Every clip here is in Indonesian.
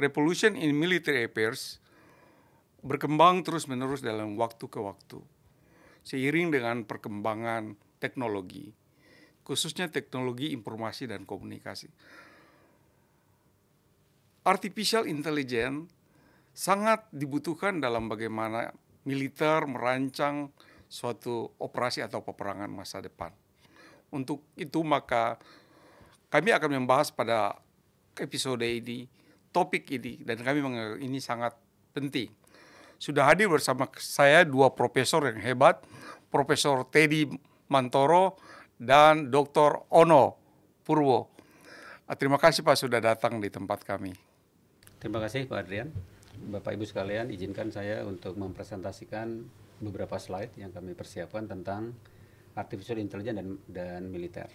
revolution in military affairs berkembang terus-menerus dalam waktu ke waktu seiring dengan perkembangan teknologi, khususnya teknologi informasi dan komunikasi. Artificial intelligence sangat dibutuhkan dalam bagaimana militer merancang suatu operasi atau peperangan masa depan. Untuk itu maka kami akan membahas pada episode ini topik ini dan kami menganggap ini sangat penting. Sudah hadir bersama saya dua profesor yang hebat, Profesor Teddy Mantoro dan Dr. Ono Purwo. Ah, terima kasih Pak sudah datang di tempat kami. Terima kasih Pak Adrian. Bapak Ibu sekalian, izinkan saya untuk mempresentasikan beberapa slide yang kami persiapkan tentang artificial intelligence dan, dan militer.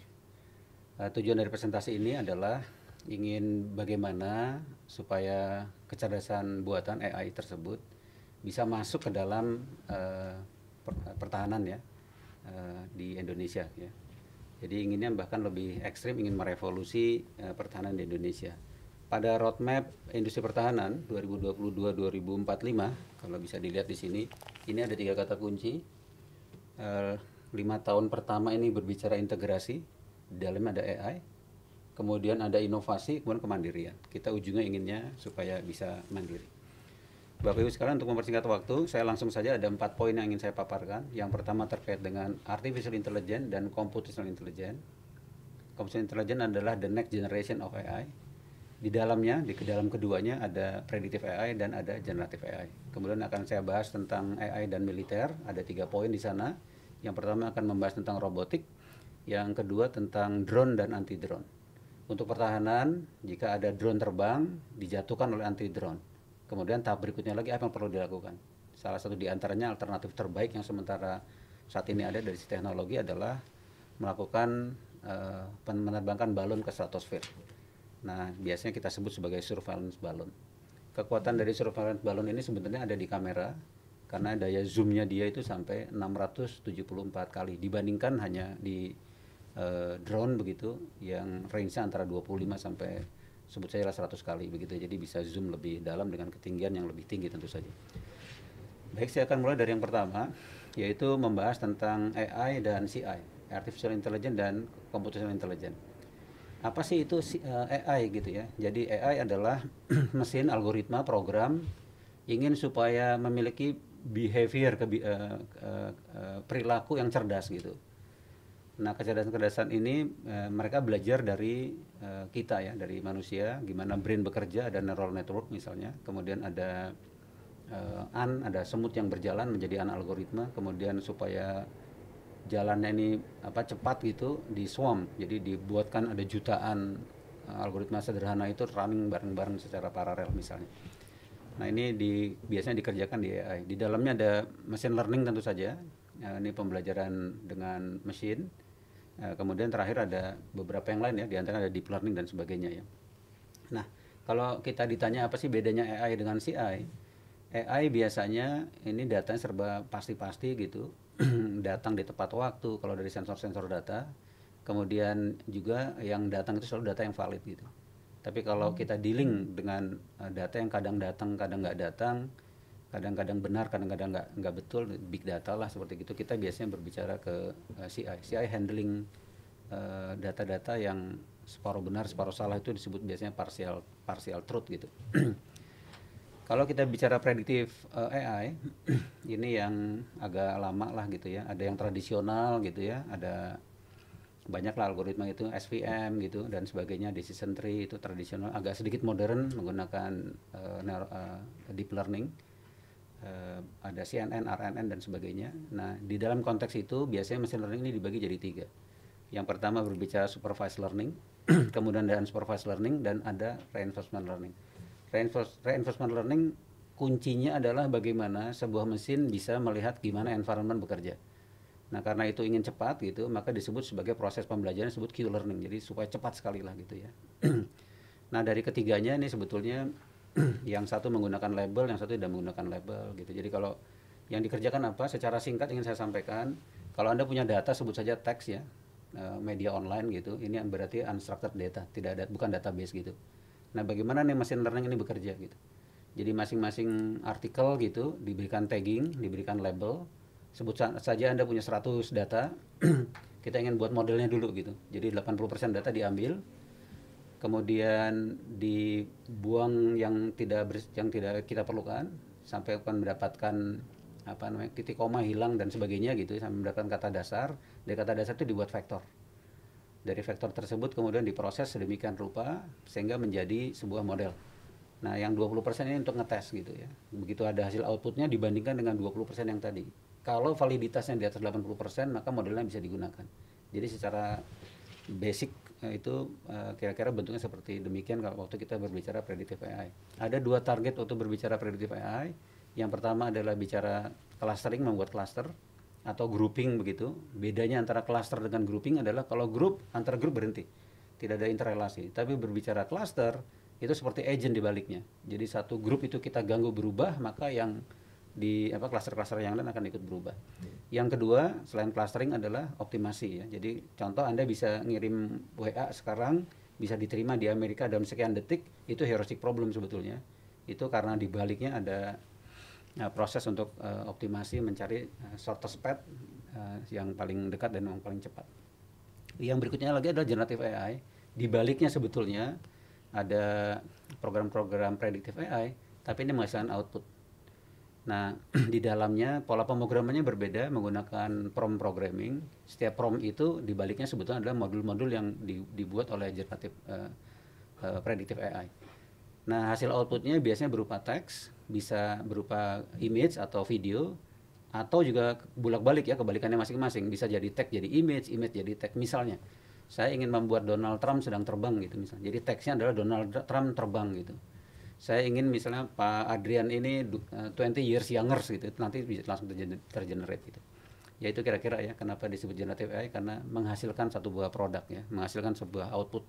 Uh, tujuan dari presentasi ini adalah ingin bagaimana supaya kecerdasan buatan AI tersebut bisa masuk ke dalam uh, pertahanan ya uh, di Indonesia ya. Jadi inginnya bahkan lebih ekstrim ingin merevolusi uh, pertahanan di Indonesia. Pada roadmap industri pertahanan 2022-2045 kalau bisa dilihat di sini ini ada tiga kata kunci. Uh, lima tahun pertama ini berbicara integrasi, di dalam ada AI kemudian ada inovasi, kemudian kemandirian. Kita ujungnya inginnya supaya bisa mandiri. Bapak Ibu sekarang untuk mempersingkat waktu, saya langsung saja ada empat poin yang ingin saya paparkan. Yang pertama terkait dengan artificial intelligence dan computational intelligence. Computational intelligence adalah the next generation of AI. Di dalamnya, di dalam keduanya ada predictive AI dan ada generative AI. Kemudian akan saya bahas tentang AI dan militer, ada tiga poin di sana. Yang pertama akan membahas tentang robotik, yang kedua tentang drone dan anti drone. Untuk pertahanan, jika ada drone terbang, dijatuhkan oleh anti-drone. Kemudian tahap berikutnya lagi apa yang perlu dilakukan? Salah satu diantaranya alternatif terbaik yang sementara saat ini ada dari si teknologi adalah melakukan uh, menerbangkan balon ke stratosfer. Nah, biasanya kita sebut sebagai surveillance balon. Kekuatan dari surveillance balon ini sebenarnya ada di kamera karena daya zoomnya dia itu sampai 674 kali dibandingkan hanya di uh, drone begitu yang range-nya antara 25 sampai sebut saja 100 kali begitu jadi bisa zoom lebih dalam dengan ketinggian yang lebih tinggi tentu saja. Baik, saya akan mulai dari yang pertama yaitu membahas tentang AI dan CI, artificial intelligence dan computational intelligence. Apa sih itu AI eh, gitu ya? Jadi AI adalah mesin algoritma program ingin supaya memiliki behavior ke, uh, eh, uh, uh, perilaku yang cerdas gitu Nah, kecerdasan-kecerdasan ini e, mereka belajar dari e, kita ya, dari manusia, gimana brain bekerja, ada neural network misalnya, kemudian ada e, an, ada semut yang berjalan menjadi an algoritma, kemudian supaya jalannya ini apa cepat gitu di swamp, jadi dibuatkan ada jutaan algoritma sederhana itu running bareng-bareng secara paralel misalnya. Nah, ini di, biasanya dikerjakan di AI. Di dalamnya ada machine learning tentu saja. Nah, ini pembelajaran dengan mesin Eh, kemudian terakhir ada beberapa yang lain ya, di antara ada deep learning dan sebagainya ya. Nah, kalau kita ditanya apa sih bedanya AI dengan CI? AI biasanya ini datanya serba pasti-pasti gitu, datang di tepat waktu kalau dari sensor-sensor data. Kemudian juga yang datang itu selalu data yang valid gitu. Tapi kalau hmm. kita dealing dengan eh, data yang kadang datang, kadang nggak datang, kadang-kadang benar, kadang-kadang nggak nggak betul big data lah seperti itu kita biasanya berbicara ke eh, CI. CI handling eh, data-data uh, yang separuh benar, separuh salah itu disebut biasanya partial partial truth gitu. Kalau kita bicara prediktif uh, AI, ini yang agak lama lah gitu ya. Ada yang tradisional gitu ya, ada banyak lah algoritma itu SVM gitu dan sebagainya decision tree itu tradisional agak sedikit modern menggunakan uh, uh, deep learning uh, ada CNN, RNN dan sebagainya. Nah, di dalam konteks itu biasanya machine learning ini dibagi jadi tiga. Yang pertama berbicara supervised learning, kemudian ada unsupervised learning dan ada reinforcement learning. Reinforce, reinforcement learning kuncinya adalah bagaimana sebuah mesin bisa melihat gimana environment bekerja. Nah karena itu ingin cepat gitu, maka disebut sebagai proses pembelajaran disebut Q learning. Jadi supaya cepat sekali lah gitu ya. nah dari ketiganya ini sebetulnya yang satu menggunakan label, yang satu tidak menggunakan label gitu. Jadi kalau yang dikerjakan apa secara singkat ingin saya sampaikan, kalau Anda punya data sebut saja teks ya, eh, media online gitu. Ini berarti unstructured data, tidak ada bukan database gitu. Nah, bagaimana nih mesin learning ini bekerja gitu. Jadi masing-masing artikel gitu diberikan tagging, diberikan label. Sebut saja Anda punya 100 data, kita ingin buat modelnya dulu gitu. Jadi 80% data diambil, kemudian dibuang yang tidak ber, yang tidak kita perlukan sampai akan mendapatkan apa namanya titik koma hilang dan sebagainya gitu ya, sampai mendapatkan kata dasar dari kata dasar itu dibuat vektor dari vektor tersebut kemudian diproses sedemikian rupa sehingga menjadi sebuah model. Nah, yang 20% ini untuk ngetes gitu ya. Begitu ada hasil outputnya dibandingkan dengan 20% yang tadi. Kalau validitasnya di atas 80%, maka modelnya bisa digunakan. Jadi secara basic eh, itu eh, kira-kira uh, bentuknya seperti demikian kalau waktu kita berbicara predictive AI. Ada dua target waktu berbicara predictive AI. Yang pertama adalah bicara clustering membuat cluster atau grouping begitu. Bedanya antara cluster dengan grouping adalah kalau grup antar grup berhenti. Tidak ada interrelasi. Tapi berbicara cluster itu seperti agent di baliknya. Jadi satu grup itu kita ganggu berubah, maka yang di apa klaster-klaster yang lain akan ikut berubah. Hmm. Yang kedua selain clustering adalah optimasi ya. Jadi contoh Anda bisa ngirim WA sekarang bisa diterima di Amerika dalam sekian detik itu heuristic problem sebetulnya. Itu karena di baliknya ada eh, proses untuk uh, optimasi mencari uh, shortest path uh, yang paling dekat dan yang paling cepat. Yang berikutnya lagi adalah generative AI. Di baliknya sebetulnya ada program-program predictive AI tapi ini menghasilkan output Nah, di dalamnya pola pemrogramannya berbeda menggunakan prompt programming. Setiap prompt itu dibaliknya sebetulnya adalah modul-modul yang dibuat oleh generative uh, uh, eh, predictive AI. Nah, hasil outputnya biasanya berupa teks, bisa berupa image atau video, atau juga bulak balik ya kebalikannya masing-masing. Bisa jadi teks jadi image, image jadi teks misalnya. Saya ingin membuat Donald Trump sedang terbang gitu misalnya. Jadi teksnya adalah Donald Trump terbang gitu saya ingin misalnya Pak Adrian ini 20 eh, years younger gitu nanti bisa langsung tergenerate gitu ya itu kira-kira ya kenapa disebut generative AI karena menghasilkan satu buah produk ya menghasilkan sebuah output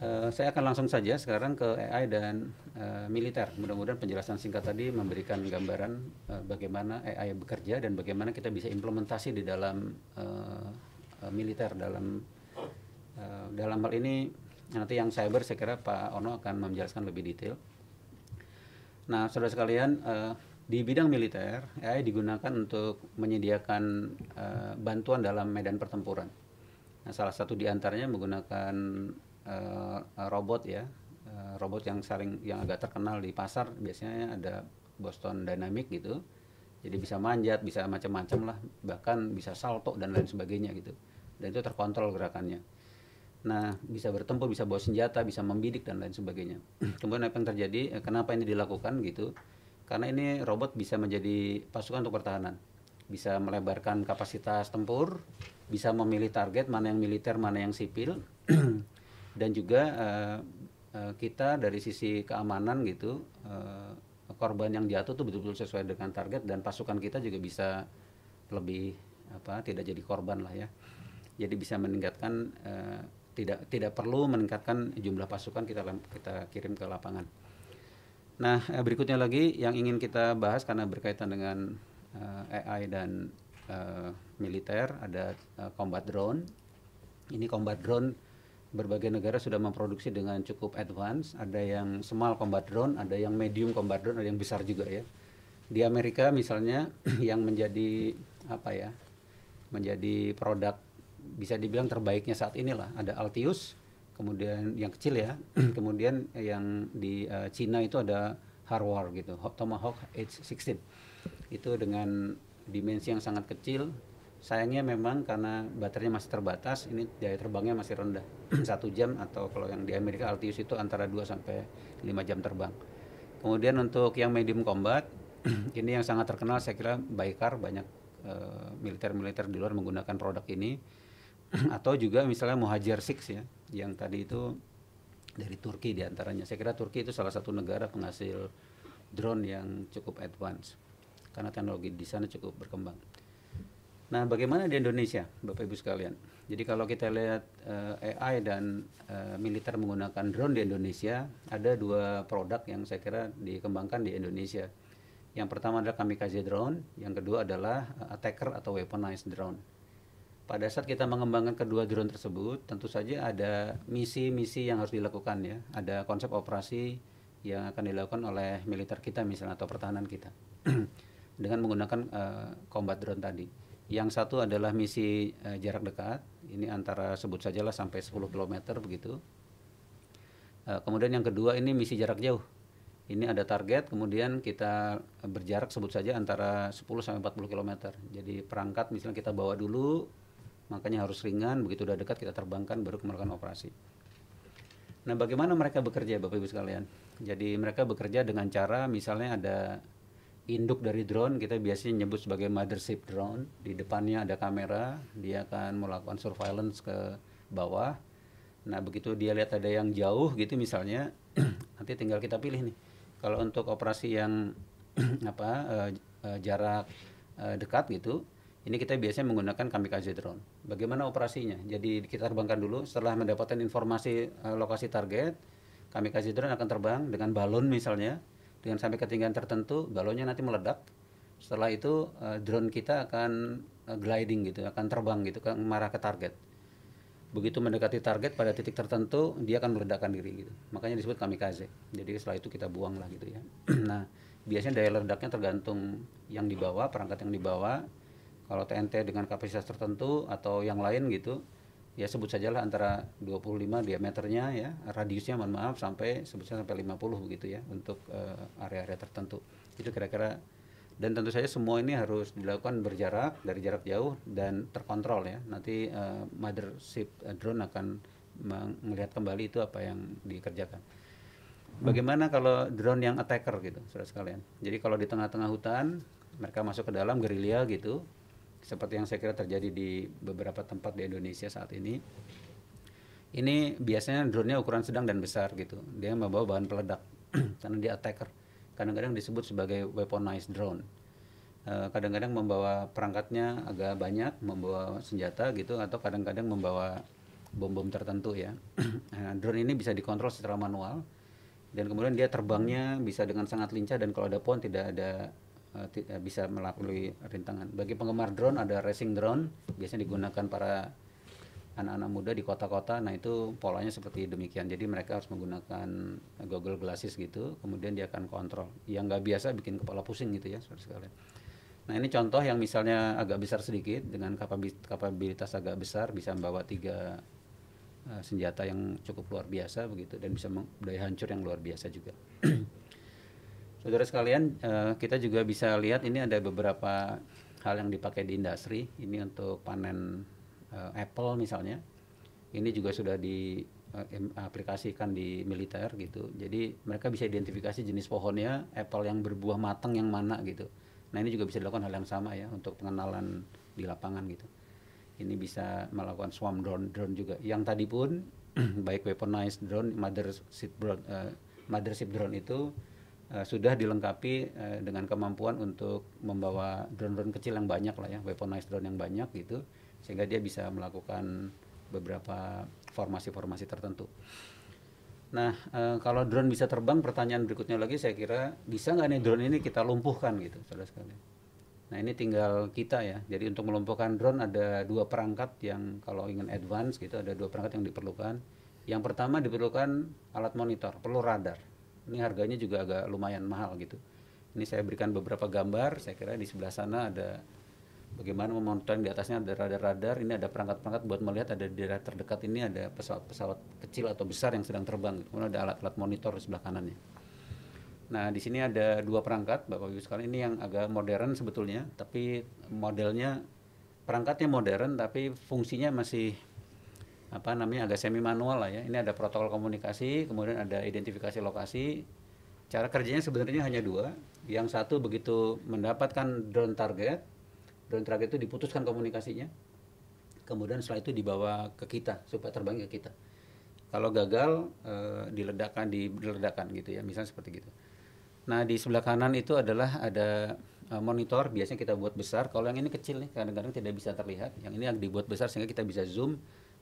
Uh, saya akan langsung saja sekarang ke AI dan uh, militer. Mudah-mudahan penjelasan singkat tadi memberikan gambaran uh, bagaimana AI bekerja dan bagaimana kita bisa implementasi di dalam uh, uh, militer dalam uh, dalam hal ini Nanti yang cyber saya kira Pak Ono akan menjelaskan lebih detail. Nah, saudara sekalian, uh, di bidang militer, AI digunakan untuk menyediakan uh, bantuan dalam medan pertempuran. Nah, salah satu di antaranya menggunakan uh, robot ya, robot yang sering yang agak terkenal di pasar biasanya ada Boston Dynamic gitu. Jadi bisa manjat, bisa macam-macam lah, bahkan bisa salto dan lain sebagainya gitu. Dan itu terkontrol gerakannya. Nah, bisa bertempur, bisa bawa senjata, bisa membidik dan lain sebagainya. Hmm. Kemudian apa yang terjadi? Eh, kenapa ini dilakukan gitu? Karena ini robot bisa menjadi pasukan untuk pertahanan. Bisa melebarkan kapasitas tempur, bisa memilih target mana yang militer, mana yang sipil. Hmm. dan juga uh, uh, kita dari sisi keamanan gitu, uh, korban yang jatuh itu betul-betul sesuai dengan target dan pasukan kita juga bisa lebih apa tidak jadi korban lah ya. Jadi bisa meningkatkan uh, tidak tidak perlu meningkatkan jumlah pasukan kita kita kirim ke lapangan. Nah eh, berikutnya lagi yang ingin kita bahas karena berkaitan dengan uh, eh, AI dan uh, militer ada uh, combat drone. Ini combat drone berbagai negara sudah memproduksi dengan cukup advance. Ada yang small combat drone, ada yang medium combat drone, ada yang besar juga ya. Di Amerika misalnya yang menjadi apa ya? menjadi produk bisa dibilang terbaiknya saat inilah ada Altius kemudian yang kecil ya kemudian yang di uh, Cina itu ada Harwar gitu Tomahawk H16 itu dengan dimensi yang sangat kecil sayangnya memang karena baterainya masih terbatas ini daya terbangnya masih rendah satu jam atau kalau yang di Amerika Altius itu antara 2 sampai 5 jam terbang kemudian untuk yang medium combat ini yang sangat terkenal saya kira Baikar banyak eh, militer-militer uh, militer -militer di luar menggunakan produk ini atau juga misalnya Muhajir Six ya yang tadi itu dari Turki diantaranya saya kira Turki itu salah satu negara penghasil drone yang cukup advance karena teknologi di sana cukup berkembang nah bagaimana di Indonesia Bapak Ibu sekalian jadi kalau kita lihat uh, eh, AI dan uh, militer menggunakan drone di Indonesia ada dua produk yang saya kira dikembangkan di Indonesia yang pertama adalah kamikaze drone yang kedua adalah eh, attacker atau weaponized drone pada saat kita mengembangkan kedua drone tersebut, tentu saja ada misi-misi yang harus dilakukan ya. Ada konsep operasi yang akan dilakukan oleh militer kita misalnya atau pertahanan kita dengan menggunakan uh, combat drone tadi. Yang satu adalah misi uh, jarak dekat, ini antara sebut sajalah sampai 10 km begitu. Uh, kemudian yang kedua ini misi jarak jauh. Ini ada target, kemudian kita berjarak sebut saja antara 10 sampai 40 km. Jadi perangkat misalnya kita bawa dulu makanya harus ringan begitu udah dekat kita terbangkan baru melakukan operasi nah bagaimana mereka bekerja bapak ibu sekalian jadi mereka bekerja dengan cara misalnya ada induk dari drone kita biasanya nyebut sebagai mothership drone di depannya ada kamera dia akan melakukan surveillance ke bawah nah begitu dia lihat ada yang jauh gitu misalnya nanti tinggal kita pilih nih kalau untuk operasi yang apa uh, uh, jarak uh, dekat gitu ini kita biasanya menggunakan kamikaze drone. Bagaimana operasinya? Jadi kita terbangkan dulu setelah mendapatkan informasi uh, lokasi target, kamikaze drone akan terbang dengan balon misalnya, dengan sampai ketinggian tertentu, balonnya nanti meledak. Setelah itu uh, drone kita akan uh, gliding gitu, akan terbang gitu, akan marah ke target. Begitu mendekati target pada titik tertentu, dia akan meledakkan diri gitu. Makanya disebut kamikaze. Jadi setelah itu kita buang lah gitu ya. nah, biasanya daya ledaknya tergantung yang dibawa, perangkat yang dibawa, kalau TNT dengan kapasitas tertentu atau yang lain gitu, ya sebut sajalah antara 25 diameternya ya, radiusnya mohon maaf sampai sebutnya sampai 50 begitu ya untuk eh, area-area uh, tertentu. Itu kira-kira dan tentu saja semua ini harus dilakukan berjarak dari jarak jauh dan terkontrol ya. Nanti uh, mothership uh, drone akan melihat kembali itu apa yang dikerjakan. Bagaimana kalau drone yang attacker gitu, saudara sekalian? Jadi kalau di tengah-tengah hutan, mereka masuk ke dalam gerilya gitu, seperti yang saya kira terjadi di beberapa tempat di Indonesia saat ini ini biasanya drone-nya ukuran sedang dan besar gitu dia membawa bahan peledak karena dia attacker kadang-kadang disebut sebagai weaponized drone eh, kadang-kadang membawa perangkatnya agak banyak, membawa senjata gitu, atau kadang-kadang membawa bom-bom tertentu ya. Nah, drone ini bisa dikontrol secara manual, dan kemudian dia terbangnya bisa dengan sangat lincah dan kalau ada pohon tidak ada Eh, eh, bisa melalui rintangan. Bagi penggemar drone ada racing drone, biasanya digunakan para anak-anak muda di kota-kota. Nah, itu polanya seperti demikian. Jadi mereka harus menggunakan Google Glasses gitu, kemudian dia akan kontrol. Yang nggak biasa bikin kepala pusing gitu ya, saudara sekalian. Nah, ini contoh yang misalnya agak besar sedikit dengan kapabilitas agak besar bisa membawa tiga eh, senjata yang cukup luar biasa begitu dan bisa daya hancur yang luar biasa juga. Saudara sekalian, uh, kita juga bisa lihat ini ada beberapa hal yang dipakai di industri. Ini untuk panen uh, apple misalnya. Ini juga sudah diaplikasikan eh, uh, di militer gitu. Jadi mereka bisa identifikasi jenis pohonnya, apple yang berbuah matang yang mana gitu. Nah ini juga bisa dilakukan hal yang sama ya untuk pengenalan di lapangan gitu. Ini bisa melakukan swarm drone drone juga. Yang tadi pun baik weaponized drone, mother ship drone, uh, mothership drone itu uh, sudah dilengkapi uh, dengan kemampuan untuk membawa drone-drone kecil yang banyak lah ya, weaponized drone yang banyak gitu, sehingga dia bisa melakukan beberapa formasi-formasi tertentu. Nah, e, kalau drone bisa terbang, pertanyaan berikutnya lagi saya kira bisa nggak nih drone ini kita lumpuhkan gitu, saudara sekali. Nah ini tinggal kita ya. Jadi untuk melumpuhkan drone ada dua perangkat yang kalau ingin advance gitu ada dua perangkat yang diperlukan. Yang pertama diperlukan alat monitor, perlu radar. Ini harganya juga agak lumayan mahal gitu. Ini saya berikan beberapa gambar, saya kira di sebelah sana ada bagaimana memonitoring di atasnya ada radar-radar, ini ada perangkat-perangkat buat melihat ada di daerah terdekat ini ada pesawat-pesawat kecil atau besar yang sedang terbang. Kemudian ada alat-alat monitor di sebelah kanannya. Nah, di sini ada dua perangkat, Bapak Ibu sekalian, ini yang agak modern sebetulnya, tapi modelnya perangkatnya modern tapi fungsinya masih apa namanya agak semi manual lah ya. Ini ada protokol komunikasi, kemudian ada identifikasi lokasi. Cara kerjanya sebenarnya hanya dua. Yang satu begitu mendapatkan drone target, drone target itu diputuskan komunikasinya. Kemudian setelah itu dibawa ke kita supaya terbang ke kita. Kalau gagal e, diledakkan diledakkan gitu ya, misalnya seperti gitu. Nah, di sebelah kanan itu adalah ada eh, monitor biasanya kita buat besar. Kalau yang ini kecil nih, kadang-kadang tidak bisa terlihat. Yang ini yang dibuat besar sehingga kita bisa zoom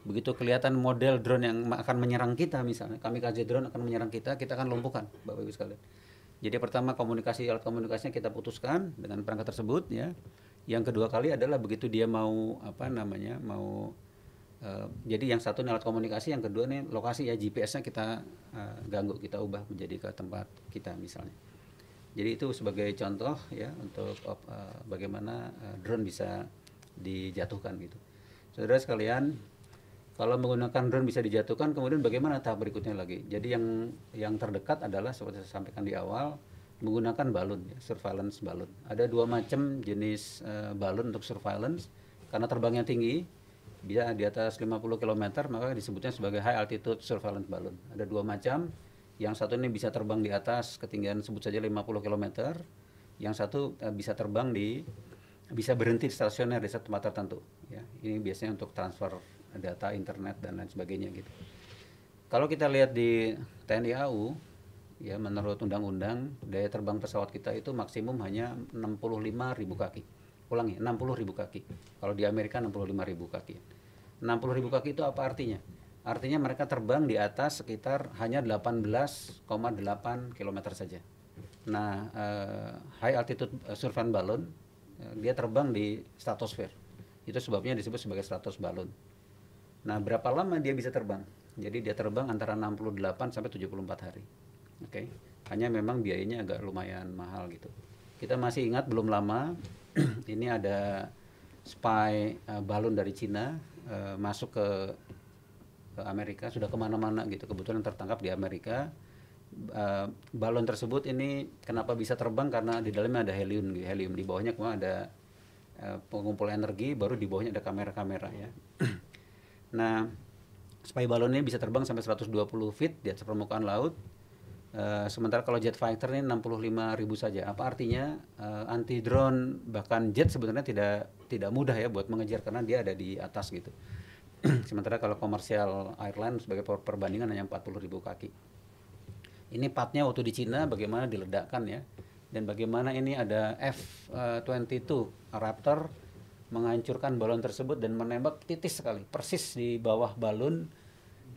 begitu kelihatan model drone yang akan menyerang kita misalnya kami kasih drone akan menyerang kita kita akan lumpuhkan bapak ibu sekalian jadi pertama komunikasi alat komunikasinya kita putuskan dengan perangkat tersebut ya yang kedua kali adalah begitu dia mau apa namanya mau Uh, jadi yang satu alat komunikasi, yang kedua nih lokasi ya GPS-nya kita uh, ganggu, kita ubah menjadi ke tempat kita misalnya. Jadi itu sebagai contoh ya untuk uh, bagaimana uh, drone bisa dijatuhkan gitu. Saudara sekalian, kalau menggunakan drone bisa dijatuhkan, kemudian bagaimana tahap berikutnya lagi? Jadi yang yang terdekat adalah seperti saya sampaikan di awal menggunakan balon, ya, surveillance balon. Ada dua macam jenis uh, balon untuk surveillance karena terbangnya tinggi, bisa di atas 50 km maka disebutnya sebagai high altitude surveillance balon. Ada dua macam, yang satu ini bisa terbang di atas ketinggian sebut saja 50 km, yang satu uh, bisa terbang di bisa berhenti stasioner di satu tempat tertentu. Ya, ini biasanya untuk transfer data internet dan lain sebagainya gitu. Kalau kita lihat di TNI AU ya menurut undang-undang daya terbang pesawat kita itu maksimum hanya 65 ribu kaki. Ulangi, 60 ribu kaki. Kalau di Amerika 65 ribu kaki. 60 ribu kaki itu apa artinya? Artinya mereka terbang di atas sekitar hanya 18,8 km saja. Nah, uh, high altitude eh, surveillance balloon uh, eh, dia terbang di stratosfer. Itu sebabnya disebut sebagai stratos balloon Nah, berapa lama dia bisa terbang? Jadi dia terbang antara 68 sampai 74 hari. Oke. Okay? Hanya memang biayanya agak lumayan mahal gitu. Kita masih ingat belum lama ini ada spy uh, balon dari Cina uh, masuk ke ke Amerika sudah kemana-mana gitu kebetulan tertangkap di Amerika uh, balon tersebut ini kenapa bisa terbang karena di dalamnya ada helium helium di bawahnya kemudian ada uh, pengumpul energi baru di bawahnya ada kamera-kamera ya Nah, balon balonnya bisa terbang sampai 120 feet di atas permukaan laut. Uh, sementara kalau jet fighter ini 65 ribu saja. Apa artinya uh, eh, anti drone bahkan jet sebenarnya tidak tidak mudah ya buat mengejar karena dia ada di atas gitu. sementara kalau komersial airline sebagai perbandingan hanya 40 ribu kaki. Ini partnya waktu di Cina bagaimana diledakkan ya dan bagaimana ini ada F22 eh, Raptor menghancurkan balon tersebut dan menembak titis sekali persis di bawah balon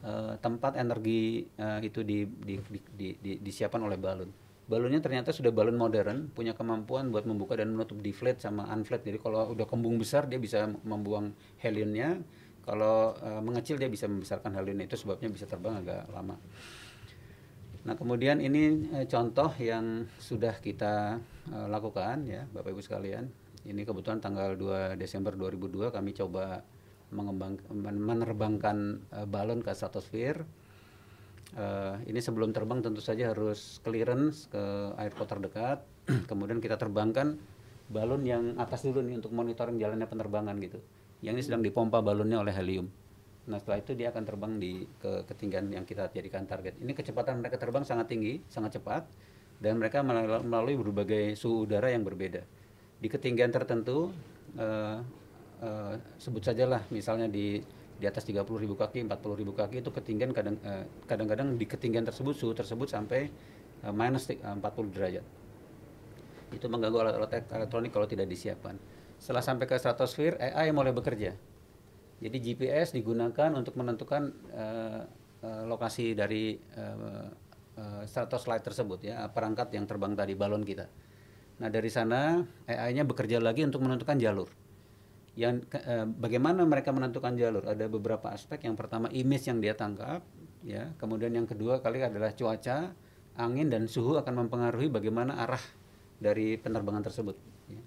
eh, tempat energi eh, itu di, di, di, di, di, disiapkan oleh balon. Balonnya ternyata sudah balon modern, punya kemampuan buat membuka dan menutup deflate sama unflate. Jadi kalau udah kembung besar dia bisa membuang heliumnya kalau eh, mengecil dia bisa membesarkan heliumnya Itu sebabnya bisa terbang agak lama. Nah, kemudian ini contoh yang sudah kita lakukan ya, Bapak Ibu sekalian. Ini kebetulan tanggal 2 Desember 2002 kami coba mengembang menerbangkan uh, balon ke stratosfer. Uh, ini sebelum terbang tentu saja harus clearance ke airport terdekat. Kemudian kita terbangkan balon yang atas dulu nih untuk monitoring jalannya penerbangan gitu. Yang ini sedang dipompa balonnya oleh helium. Nah setelah itu dia akan terbang di ke ketinggian yang kita jadikan target. Ini kecepatan mereka terbang sangat tinggi, sangat cepat, dan mereka melalui berbagai suhu udara yang berbeda di ketinggian tertentu uh, uh, sebut sajalah misalnya di di atas 30.000 kaki, 40.000 kaki itu ketinggian eh, kadang-kadang uh, kadang -kadang di ketinggian tersebut suhu tersebut sampai uh, minus 40 derajat. Itu mengganggu alat-alat elektronik kalau tidak disiapkan. Setelah sampai ke stratosfer, AI mulai bekerja. Jadi GPS digunakan untuk menentukan uh, uh, lokasi dari uh, uh, stratos light tersebut ya, perangkat yang terbang tadi balon kita. Nah dari sana AI-nya bekerja lagi untuk menentukan jalur. Yang e, bagaimana mereka menentukan jalur? Ada beberapa aspek. Yang pertama image yang dia tangkap, ya. Kemudian yang kedua kali adalah cuaca, angin dan suhu akan mempengaruhi bagaimana arah dari penerbangan tersebut. Ya.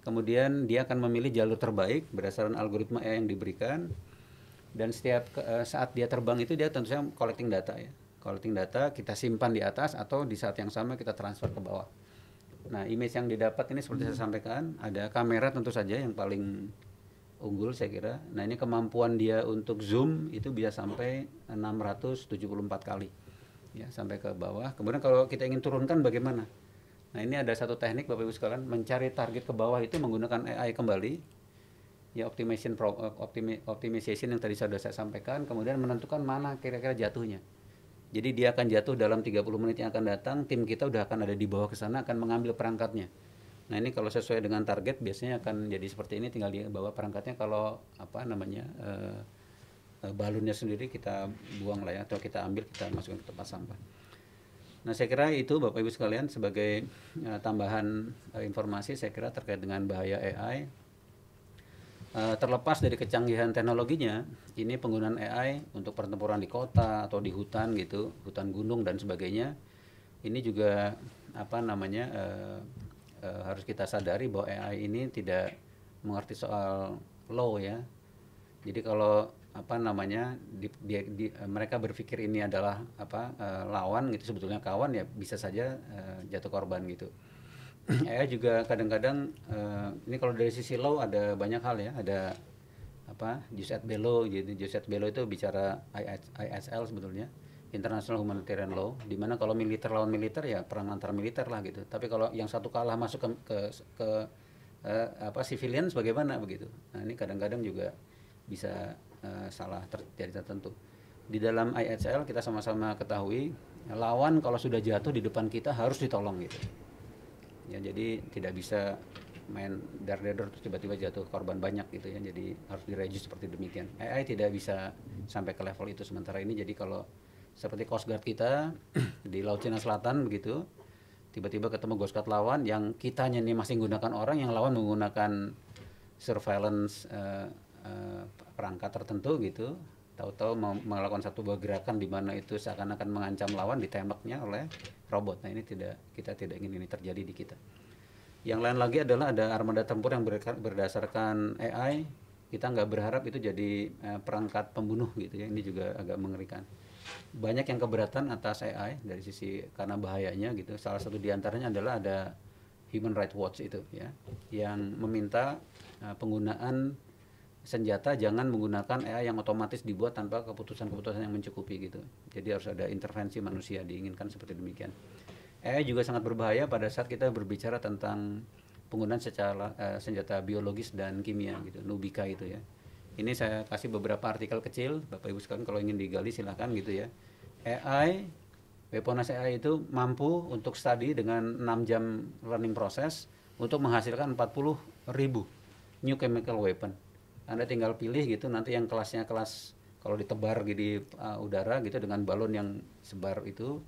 Kemudian dia akan memilih jalur terbaik berdasarkan algoritma AI yang diberikan. Dan setiap e, saat dia terbang itu dia tentu saja collecting data ya. Collecting data kita simpan di atas atau di saat yang sama kita transfer ke bawah Nah, image yang didapat ini seperti hmm. saya sampaikan, ada kamera tentu saja yang paling unggul saya kira. Nah, ini kemampuan dia untuk zoom itu bisa sampai 674 kali. Ya, sampai ke bawah. Kemudian kalau kita ingin turunkan bagaimana? Nah, ini ada satu teknik Bapak Ibu sekalian, mencari target ke bawah itu menggunakan AI kembali. Ya, optimization eh, optimization yang tadi sudah saya sampaikan, kemudian menentukan mana kira-kira jatuhnya. Jadi dia akan jatuh dalam 30 menit yang akan datang, tim kita udah akan ada di bawah ke sana akan mengambil perangkatnya. Nah, ini kalau sesuai dengan target biasanya akan jadi seperti ini tinggal dia bawa perangkatnya kalau apa namanya e, eh, eh, balunnya sendiri kita buang lah ya atau kita ambil kita masukkan ke tempat sampah. Nah saya kira itu Bapak Ibu sekalian sebagai e, tambahan e, informasi saya kira terkait dengan bahaya AI Uh, terlepas dari kecanggihan teknologinya, ini penggunaan AI untuk pertempuran di kota atau di hutan gitu, hutan gunung dan sebagainya, ini juga apa namanya uh, uh, harus kita sadari bahwa AI ini tidak mengerti soal law ya. Jadi kalau apa namanya di, di, di, mereka berpikir ini adalah apa uh, lawan gitu sebetulnya kawan ya bisa saja uh, jatuh korban gitu. Ayah juga kadang-kadang uh, ini kalau dari sisi low ada banyak hal ya ada apa Joseph Bello jadi gitu. Joseph Bello itu bicara ISL sebetulnya International Humanitarian Law dimana kalau militer lawan militer ya perang antar militer lah gitu tapi kalau yang satu kalah masuk ke ke, ke uh, apa civilian sebagaimana begitu nah ini kadang-kadang juga bisa uh, salah terjadi tertentu di dalam ISL kita sama-sama ketahui lawan kalau sudah jatuh di depan kita harus ditolong gitu ya jadi tidak bisa main dar dar terus tiba-tiba jatuh korban banyak gitu ya jadi harus direduce seperti demikian AI tidak bisa sampai ke level itu sementara ini jadi kalau seperti Coast Guard kita di Laut Cina Selatan begitu tiba-tiba ketemu Coast Guard lawan yang kitanya ini masih menggunakan orang yang lawan menggunakan surveillance uh, uh, perangkat tertentu gitu tahu-tahu melakukan satu gerakan di mana itu seakan-akan mengancam lawan ditembaknya oleh robot. Nah ini tidak kita tidak ingin ini terjadi di kita. Yang lain lagi adalah ada armada tempur yang berdasarkan AI. Kita nggak berharap itu jadi eh, perangkat pembunuh gitu ya. Ini juga agak mengerikan. Banyak yang keberatan atas AI dari sisi karena bahayanya gitu. Salah satu diantaranya adalah ada Human Rights Watch itu ya, yang meminta eh, penggunaan senjata jangan menggunakan AI yang otomatis dibuat tanpa keputusan-keputusan yang mencukupi gitu. Jadi harus ada intervensi manusia diinginkan seperti demikian. AI juga sangat berbahaya pada saat kita berbicara tentang penggunaan secara uh, senjata biologis dan kimia gitu, nubika itu ya. Ini saya kasih beberapa artikel kecil, Bapak Ibu sekalian kalau ingin digali silahkan gitu ya. AI, Weponas AI itu mampu untuk study dengan 6 jam learning process untuk menghasilkan 40 ribu new chemical weapon anda tinggal pilih gitu nanti yang kelasnya kelas kalau ditebar gitu di uh, udara gitu dengan balon yang sebar itu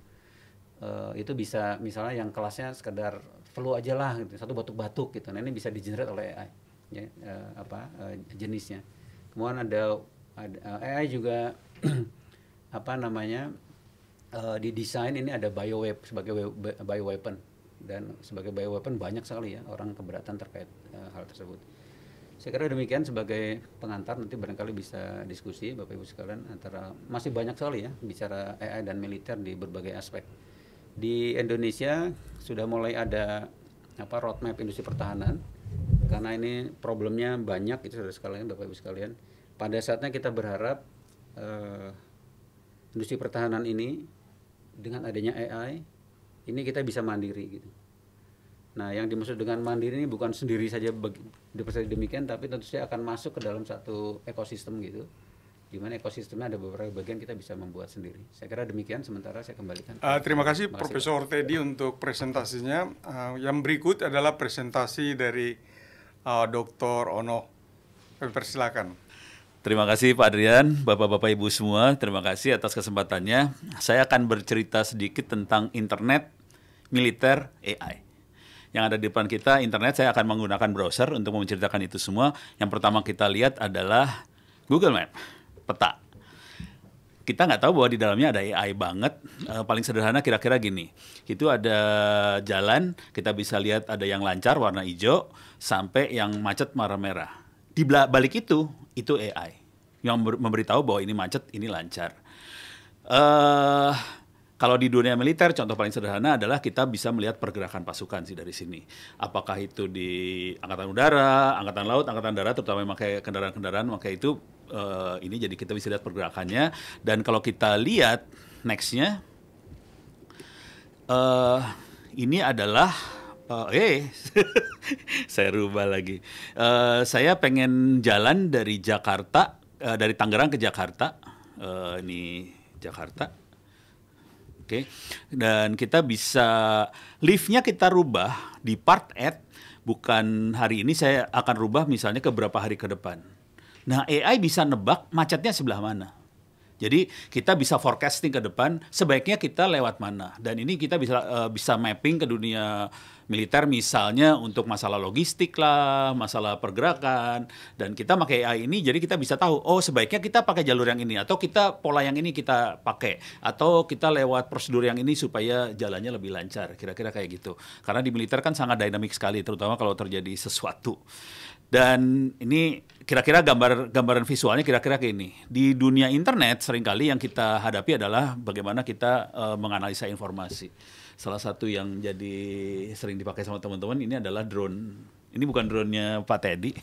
uh, itu bisa misalnya yang kelasnya sekedar flu aja lah gitu, satu batuk-batuk gitu. Nah ini bisa di generate oleh AI ya, uh, apa uh, jenisnya. Kemudian ada, ada uh, AI juga apa namanya uh, di desain ini ada bio web sebagai bio weapon dan sebagai bio weapon banyak sekali ya orang keberatan terkait uh, hal tersebut. Saya kira demikian sebagai pengantar nanti barangkali bisa diskusi Bapak Ibu sekalian antara masih banyak sekali ya bicara AI dan militer di berbagai aspek. Di Indonesia sudah mulai ada apa roadmap industri pertahanan karena ini problemnya banyak itu sudah sekalian Bapak Ibu sekalian. Pada saatnya kita berharap eh, industri pertahanan ini dengan adanya AI ini kita bisa mandiri gitu Nah, yang dimaksud dengan mandiri ini bukan sendiri saja demikian, tapi tentu saja akan masuk ke dalam satu ekosistem gitu. Di mana ekosistemnya ada beberapa bagian kita bisa membuat sendiri. Saya kira demikian sementara saya kembalikan. Uh, terima kasih Makasih, Profesor Pak. Teddy ya. untuk presentasinya. Uh, yang berikut adalah presentasi dari uh, eh, Dr. Ono. Kami persilakan. Terima kasih Pak Adrian, Bapak-bapak Ibu semua, terima kasih atas kesempatannya. Saya akan bercerita sedikit tentang internet, militer, AI yang ada di depan kita internet saya akan menggunakan browser untuk menceritakan itu semua yang pertama kita lihat adalah Google Map peta kita nggak tahu bahwa di dalamnya ada AI banget. e, paling sederhana kira-kira gini, itu ada jalan kita bisa lihat ada yang lancar warna hijau sampai yang macet warna merah. Di balik itu itu AI yang memberitahu bahwa ini macet, ini lancar. Uh, kalau di dunia militer, contoh paling sederhana adalah kita bisa melihat pergerakan pasukan sih dari sini. Apakah itu di angkatan udara, angkatan laut, angkatan darat, terutama yang pakai kendaraan-kendaraan, maka itu uh, ini jadi kita bisa lihat pergerakannya. Dan kalau kita lihat nextnya, uh, ini adalah Oh, eh, eh saya rubah lagi. Uh, saya pengen jalan dari Jakarta, uh, dari Tangerang ke Jakarta. Uh, ini Jakarta Oke. Okay? Dan kita bisa liftnya kita rubah di part at bukan hari ini saya akan rubah misalnya ke berapa hari ke depan. Nah, AI bisa nebak macetnya sebelah mana. Jadi kita bisa forecasting ke depan sebaiknya kita lewat mana dan ini kita bisa uh, bisa mapping ke dunia militer misalnya untuk masalah logistik lah, masalah pergerakan dan kita pakai AI ini jadi kita bisa tahu oh sebaiknya kita pakai jalur yang ini atau kita pola yang ini kita pakai atau kita lewat prosedur yang ini supaya jalannya lebih lancar kira-kira kayak gitu. Karena di militer kan sangat dinamik sekali terutama kalau terjadi sesuatu. Dan ini kira-kira gambar gambaran visualnya kira-kira kayak ini. Di dunia internet seringkali yang kita hadapi adalah bagaimana kita uh, menganalisa informasi. Salah satu yang jadi sering dipakai sama teman-teman ini adalah drone. Ini bukan drone-nya Pak Teddy.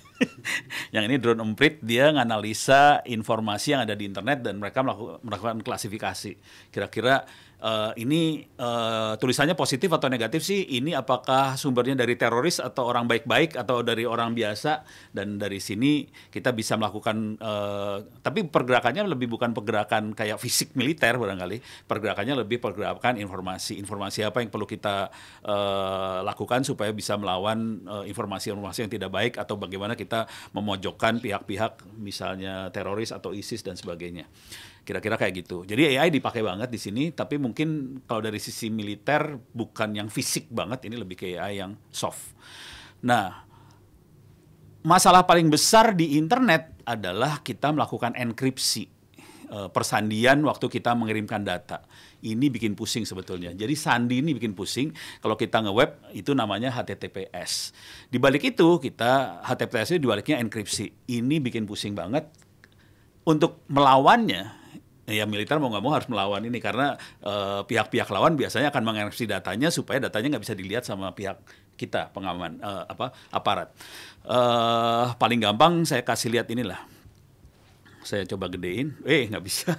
yang ini drone emprit, dia menganalisa informasi yang ada di internet dan mereka melakukan klasifikasi. Kira-kira uh, ini uh, tulisannya positif atau negatif sih? Ini apakah sumbernya dari teroris atau orang baik-baik atau dari orang biasa? Dan dari sini kita bisa melakukan, uh, tapi pergerakannya lebih bukan pergerakan kayak fisik militer barangkali, pergerakannya lebih pergerakan informasi. Informasi apa yang perlu kita uh, lakukan supaya bisa melawan informasi-informasi uh, informasi -informasi yang tidak baik atau bagaimana kita memojokkan pihak-pihak misalnya teroris atau ISIS dan sebagainya. Kira-kira kayak gitu. Jadi AI dipakai banget di sini, tapi mungkin kalau dari sisi militer bukan yang fisik banget, ini lebih ke AI yang soft. Nah, masalah paling besar di internet adalah kita melakukan enkripsi eh, persandian waktu kita mengirimkan data. Ini bikin pusing sebetulnya. Jadi sandi ini bikin pusing. Kalau kita nge-web itu namanya HTTPS. Di balik itu kita HTTPS itu dibaliknya enkripsi. Ini bikin pusing banget. Untuk melawannya ya militer mau nggak mau harus melawan ini karena eh, pihak-pihak uh, lawan biasanya akan mengeksi datanya supaya datanya nggak bisa dilihat sama pihak kita pengaman uh, apa aparat. Uh, paling gampang saya kasih lihat inilah. Saya coba gedein. Eh nggak bisa.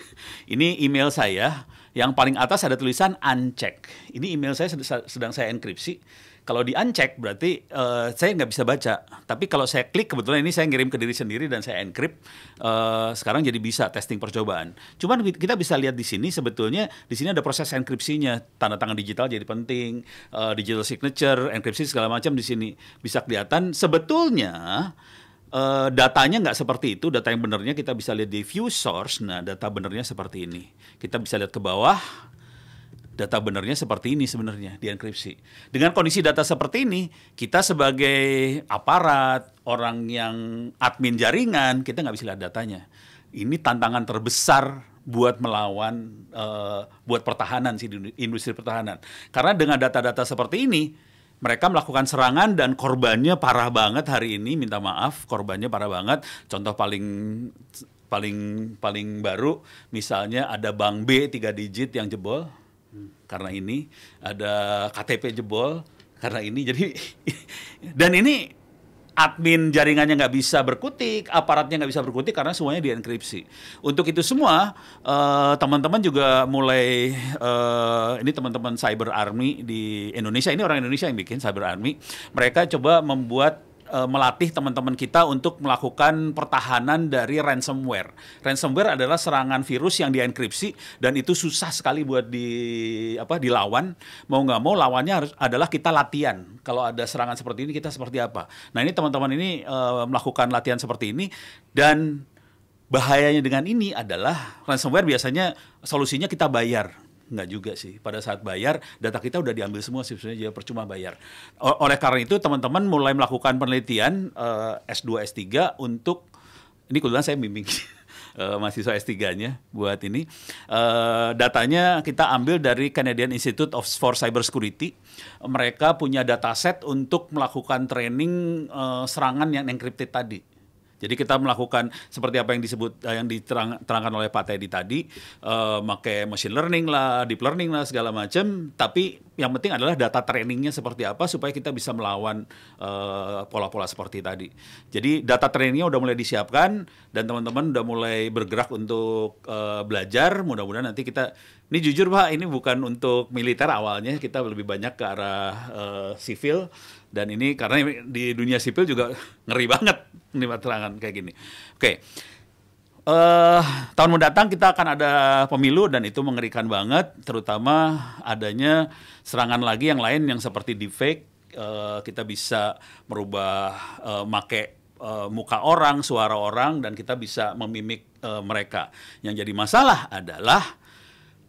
ini email saya yang paling atas ada tulisan uncheck. Ini email saya sedang saya enkripsi kalau di uncheck berarti uh, saya nggak bisa baca. Tapi kalau saya klik kebetulan ini saya ngirim ke diri sendiri dan saya encrypt. Uh, sekarang jadi bisa testing percobaan. Cuman kita bisa lihat di sini sebetulnya di sini ada proses enkripsinya. Tanda tangan digital jadi penting, uh, digital signature, enkripsi segala macam di sini bisa kelihatan. Sebetulnya Uh, datanya nggak seperti itu, data yang benernya kita bisa lihat di view source. Nah, data benernya seperti ini. Kita bisa lihat ke bawah, data benarnya seperti ini sebenarnya dienkripsi. Dengan kondisi data seperti ini, kita sebagai aparat, orang yang admin jaringan, kita nggak bisa lihat datanya. Ini tantangan terbesar buat melawan, uh, buat pertahanan sih industri pertahanan. Karena dengan data-data seperti ini, mereka melakukan serangan dan korbannya parah banget hari ini. Minta maaf, korbannya parah banget. Contoh paling paling paling baru, misalnya ada bank B tiga digit yang jebol karena ini ada KTP jebol karena ini jadi dan ini admin jaringannya nggak bisa berkutik, aparatnya nggak bisa berkutik karena semuanya dienkripsi. Untuk itu semua eh, teman-teman uh, juga mulai uh, ini teman-teman cyber army di Indonesia ini orang Indonesia yang bikin cyber army, mereka coba membuat Eh, melatih teman-teman kita untuk melakukan pertahanan dari ransomware. Ransomware adalah serangan virus yang dienkripsi dan itu susah sekali buat di apa dilawan. Mau nggak mau lawannya harus adalah kita latihan. Kalau ada serangan seperti ini kita seperti apa? Nah ini teman-teman ini uh, melakukan latihan seperti ini dan bahayanya dengan ini adalah ransomware biasanya solusinya kita bayar Nggak juga sih. Pada saat bayar, data kita udah diambil semua sih sebenarnya, jadi percuma bayar. O oleh karena itu, teman-teman mulai melakukan penelitian uh, S2, S3 untuk, ini kebetulan saya bimbing uh, mahasiswa S3-nya buat ini. Uh, datanya kita ambil dari Canadian Institute of for Cyber Security. Mereka punya dataset untuk melakukan training uh, serangan yang encrypted tadi. Jadi kita melakukan seperti apa yang disebut eh, yang diterangkan oleh Pak Teddy tadi, uh, eh, pakai machine learning lah, deep learning lah segala macam, tapi yang penting adalah data trainingnya seperti apa supaya kita bisa melawan eh, pola-pola uh, seperti tadi. Jadi data trainingnya udah mulai disiapkan dan teman-teman udah mulai bergerak untuk uh, belajar. Mudah-mudahan nanti kita ini jujur pak ini bukan untuk militer awalnya kita lebih banyak ke arah uh, eh, sivil dan ini karena di dunia sipil juga ngeri banget ini terangan kayak gini. Oke. Okay. Uh, tahun mendatang kita akan ada pemilu dan itu mengerikan banget, terutama adanya serangan lagi yang lain yang seperti deepfake. Uh, kita bisa merubah uh, make uh, muka orang, suara orang, dan kita bisa memimik uh, mereka. Yang jadi masalah adalah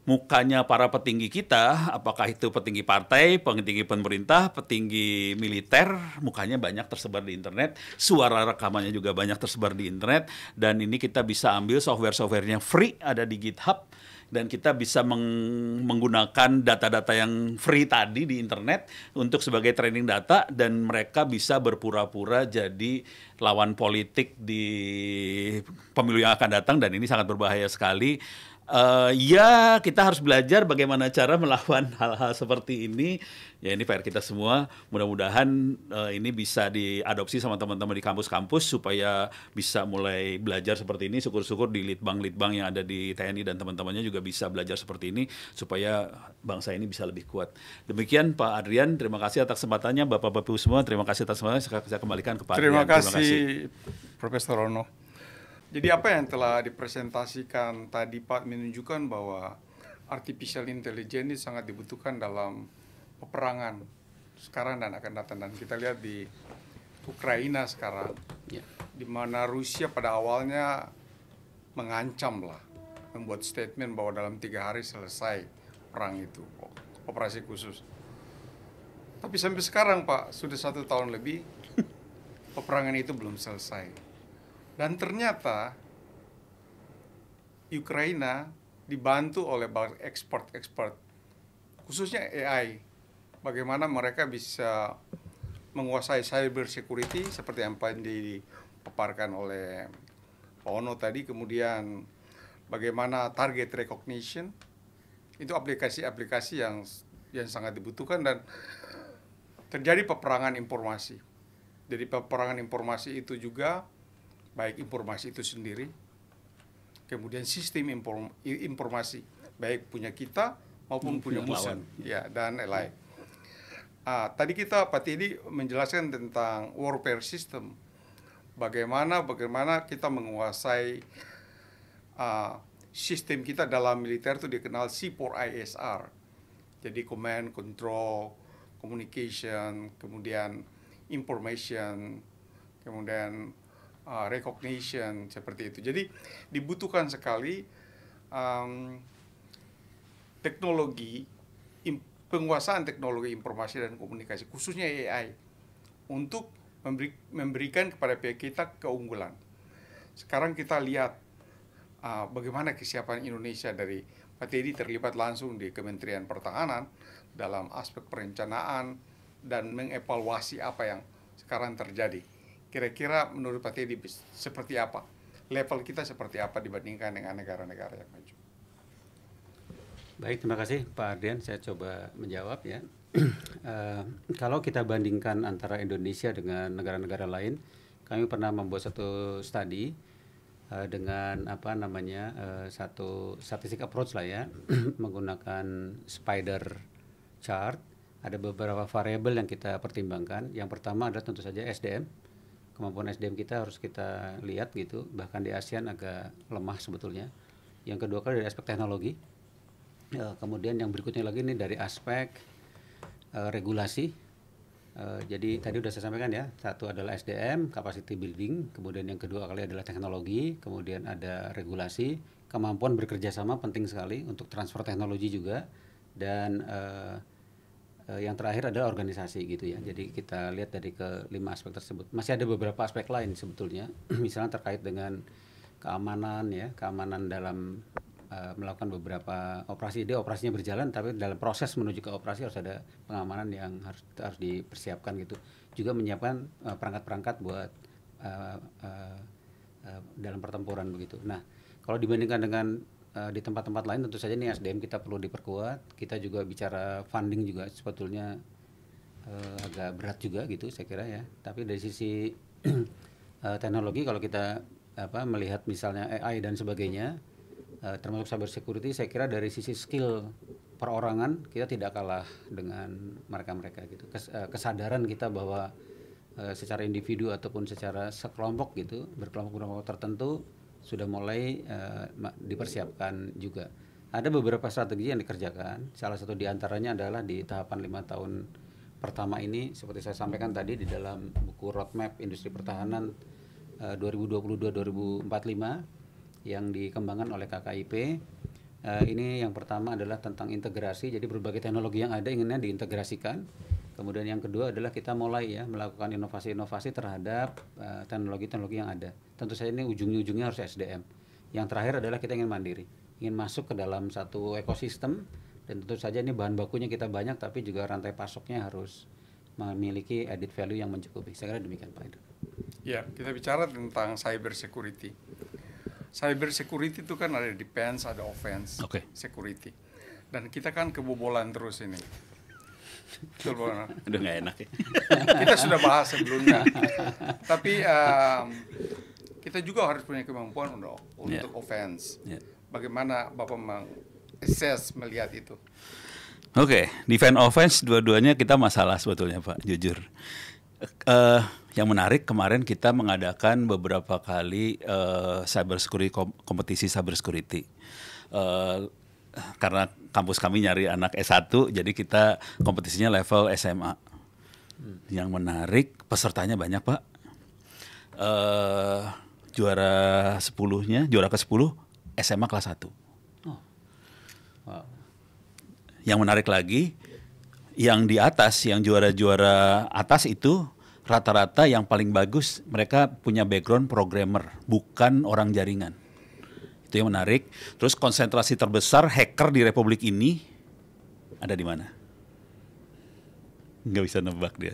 mukanya para petinggi kita, apakah itu petinggi partai, petinggi pemerintah, petinggi militer, mukanya banyak tersebar di internet, suara rekamannya juga banyak tersebar di internet, dan ini kita bisa ambil software-softwarenya free, ada di GitHub, dan kita bisa meng menggunakan data-data yang free tadi di internet untuk sebagai training data, dan mereka bisa berpura-pura jadi lawan politik di pemilu yang akan datang, dan ini sangat berbahaya sekali uh, ya kita harus belajar bagaimana cara melawan hal-hal seperti ini. Ya ini PR kita semua. Mudah-mudahan uh, ini bisa diadopsi sama teman-teman di kampus-kampus supaya bisa mulai belajar seperti ini. Syukur-syukur di litbang-litbang yang ada di TNI dan teman-temannya juga bisa belajar seperti ini supaya bangsa ini bisa lebih kuat. Demikian Pak Adrian, terima kasih atas kesempatannya Bapak-bapak semua. Terima kasih atas kesempatannya. Saya kembalikan kepada Terima, terima kasih Profesor Rono. Jadi apa yang telah dipresentasikan tadi Pak menunjukkan bahwa artificial intelligence ini sangat dibutuhkan dalam peperangan sekarang dan akan datang dan kita lihat di Ukraina sekarang ya. di mana Rusia pada awalnya mengancam lah membuat statement bahwa dalam tiga hari selesai perang itu operasi khusus tapi sampai sekarang Pak sudah satu tahun lebih peperangan itu belum selesai dan ternyata Ukraina dibantu oleh ekspor-ekspor, khususnya AI. Bagaimana mereka bisa menguasai cyber security seperti yang dipaparkan oleh Ono tadi, kemudian bagaimana target recognition, itu aplikasi-aplikasi yang yang sangat dibutuhkan dan terjadi peperangan informasi. Jadi peperangan informasi itu juga baik informasi itu sendiri, kemudian sistem informasi baik punya kita maupun hmm, punya musuh, ya dan lain-lain. Ah, tadi kita Pak Tidi menjelaskan tentang warfare system, bagaimana bagaimana kita menguasai ah, sistem kita dalam militer itu dikenal C4ISR, jadi command control, communication, kemudian information, kemudian Uh, recognition seperti itu. Jadi dibutuhkan sekali um, teknologi penguasaan teknologi informasi dan komunikasi khususnya AI untuk memberi, memberikan kepada pihak kita keunggulan. Sekarang kita lihat uh, bagaimana kesiapan Indonesia dari Pak Teddy terlibat langsung di Kementerian Pertahanan dalam aspek perencanaan dan mengevaluasi apa yang sekarang terjadi kira-kira menurut Pak Teddy seperti apa? Level kita seperti apa dibandingkan dengan negara-negara yang maju? Baik, terima kasih Pak Ardian. Saya coba menjawab ya. uh, kalau kita bandingkan antara Indonesia dengan negara-negara lain, kami pernah membuat satu studi uh, eh, dengan apa namanya uh, satu statistik approach lah ya, menggunakan spider chart. Ada beberapa variabel yang kita pertimbangkan. Yang pertama adalah tentu saja SDM kemampuan SDM kita harus kita lihat gitu bahkan di ASEAN agak lemah sebetulnya yang kedua kali dari aspek teknologi e, kemudian yang berikutnya lagi ini dari aspek e, regulasi e, jadi tadi sudah saya sampaikan ya satu adalah SDM capacity building kemudian yang kedua kali adalah teknologi kemudian ada regulasi kemampuan bekerja sama penting sekali untuk transfer teknologi juga dan e, Eh, yang terakhir adalah organisasi gitu ya. Jadi kita lihat dari kelima aspek tersebut. Masih ada beberapa aspek lain sebetulnya, misalnya terkait dengan keamanan ya, keamanan dalam uh, melakukan beberapa operasi. Dia operasinya berjalan, tapi dalam proses menuju ke operasi harus ada pengamanan yang harus harus dipersiapkan gitu. Juga menyiapkan eh, perangkat-perangkat uh, buat uh, uh, uh, dalam pertempuran begitu. Nah, kalau dibandingkan dengan uh, di tempat-tempat lain tentu saja nih SDM kita perlu diperkuat. Kita juga bicara funding juga sebetulnya uh, agak berat juga gitu saya kira ya. Tapi dari sisi uh, teknologi kalau kita apa melihat misalnya AI dan sebagainya uh, termasuk cyber security saya kira dari sisi skill perorangan kita tidak kalah dengan mereka-mereka gitu. Kes, uh, kesadaran kita bahwa secara individu ataupun secara sekelompok gitu berkelompok-kelompok tertentu sudah mulai uh, dipersiapkan juga. Ada beberapa strategi yang dikerjakan. Salah satu diantaranya adalah di tahapan lima tahun pertama ini, seperti saya sampaikan tadi di dalam buku roadmap industri pertahanan eh, uh, 2022-2045 yang dikembangkan oleh KKIP. Uh, eh, ini yang pertama adalah tentang integrasi. Jadi berbagai teknologi yang ada inginnya diintegrasikan Kemudian yang kedua adalah kita mulai ya melakukan inovasi-inovasi terhadap eh, teknologi-teknologi uh, yang ada. Tentu saja ini ujung-ujungnya harus SDM. Yang terakhir adalah kita ingin mandiri, ingin masuk ke dalam satu ekosistem dan tentu saja ini bahan bakunya kita banyak tapi juga rantai pasoknya harus memiliki added value yang mencukupi. Saya kira demikian Pak Edo. Ya, kita bicara tentang cyber security. Cyber security itu kan ada defense, ada offense, okay. security. Dan kita kan kebobolan terus ini. Betul Aduh gak enak ya. kita sudah bahas sebelumnya. Tapi um, kita juga harus punya kemampuan untuk yeah. offense. Yeah. Bagaimana Bapak memang assess melihat itu? Oke, okay. defense offense dua-duanya kita masalah sebetulnya Pak, jujur. Uh, yang menarik kemarin kita mengadakan beberapa kali uh, cyber security kompetisi cyber security. Uh, karena kampus kami nyari anak S1 jadi kita kompetisinya level SMA. Hmm. Yang menarik pesertanya banyak, Pak. Uh, juara sepuluhnya, juara ke sepuluh SMA kelas 1. Oh. Wow. Yang menarik lagi yang di atas, yang juara-juara atas itu rata-rata yang paling bagus mereka punya background programmer, bukan orang jaringan. Itu yang menarik. Terus konsentrasi terbesar hacker di republik ini ada di mana? Nggak bisa nebak dia.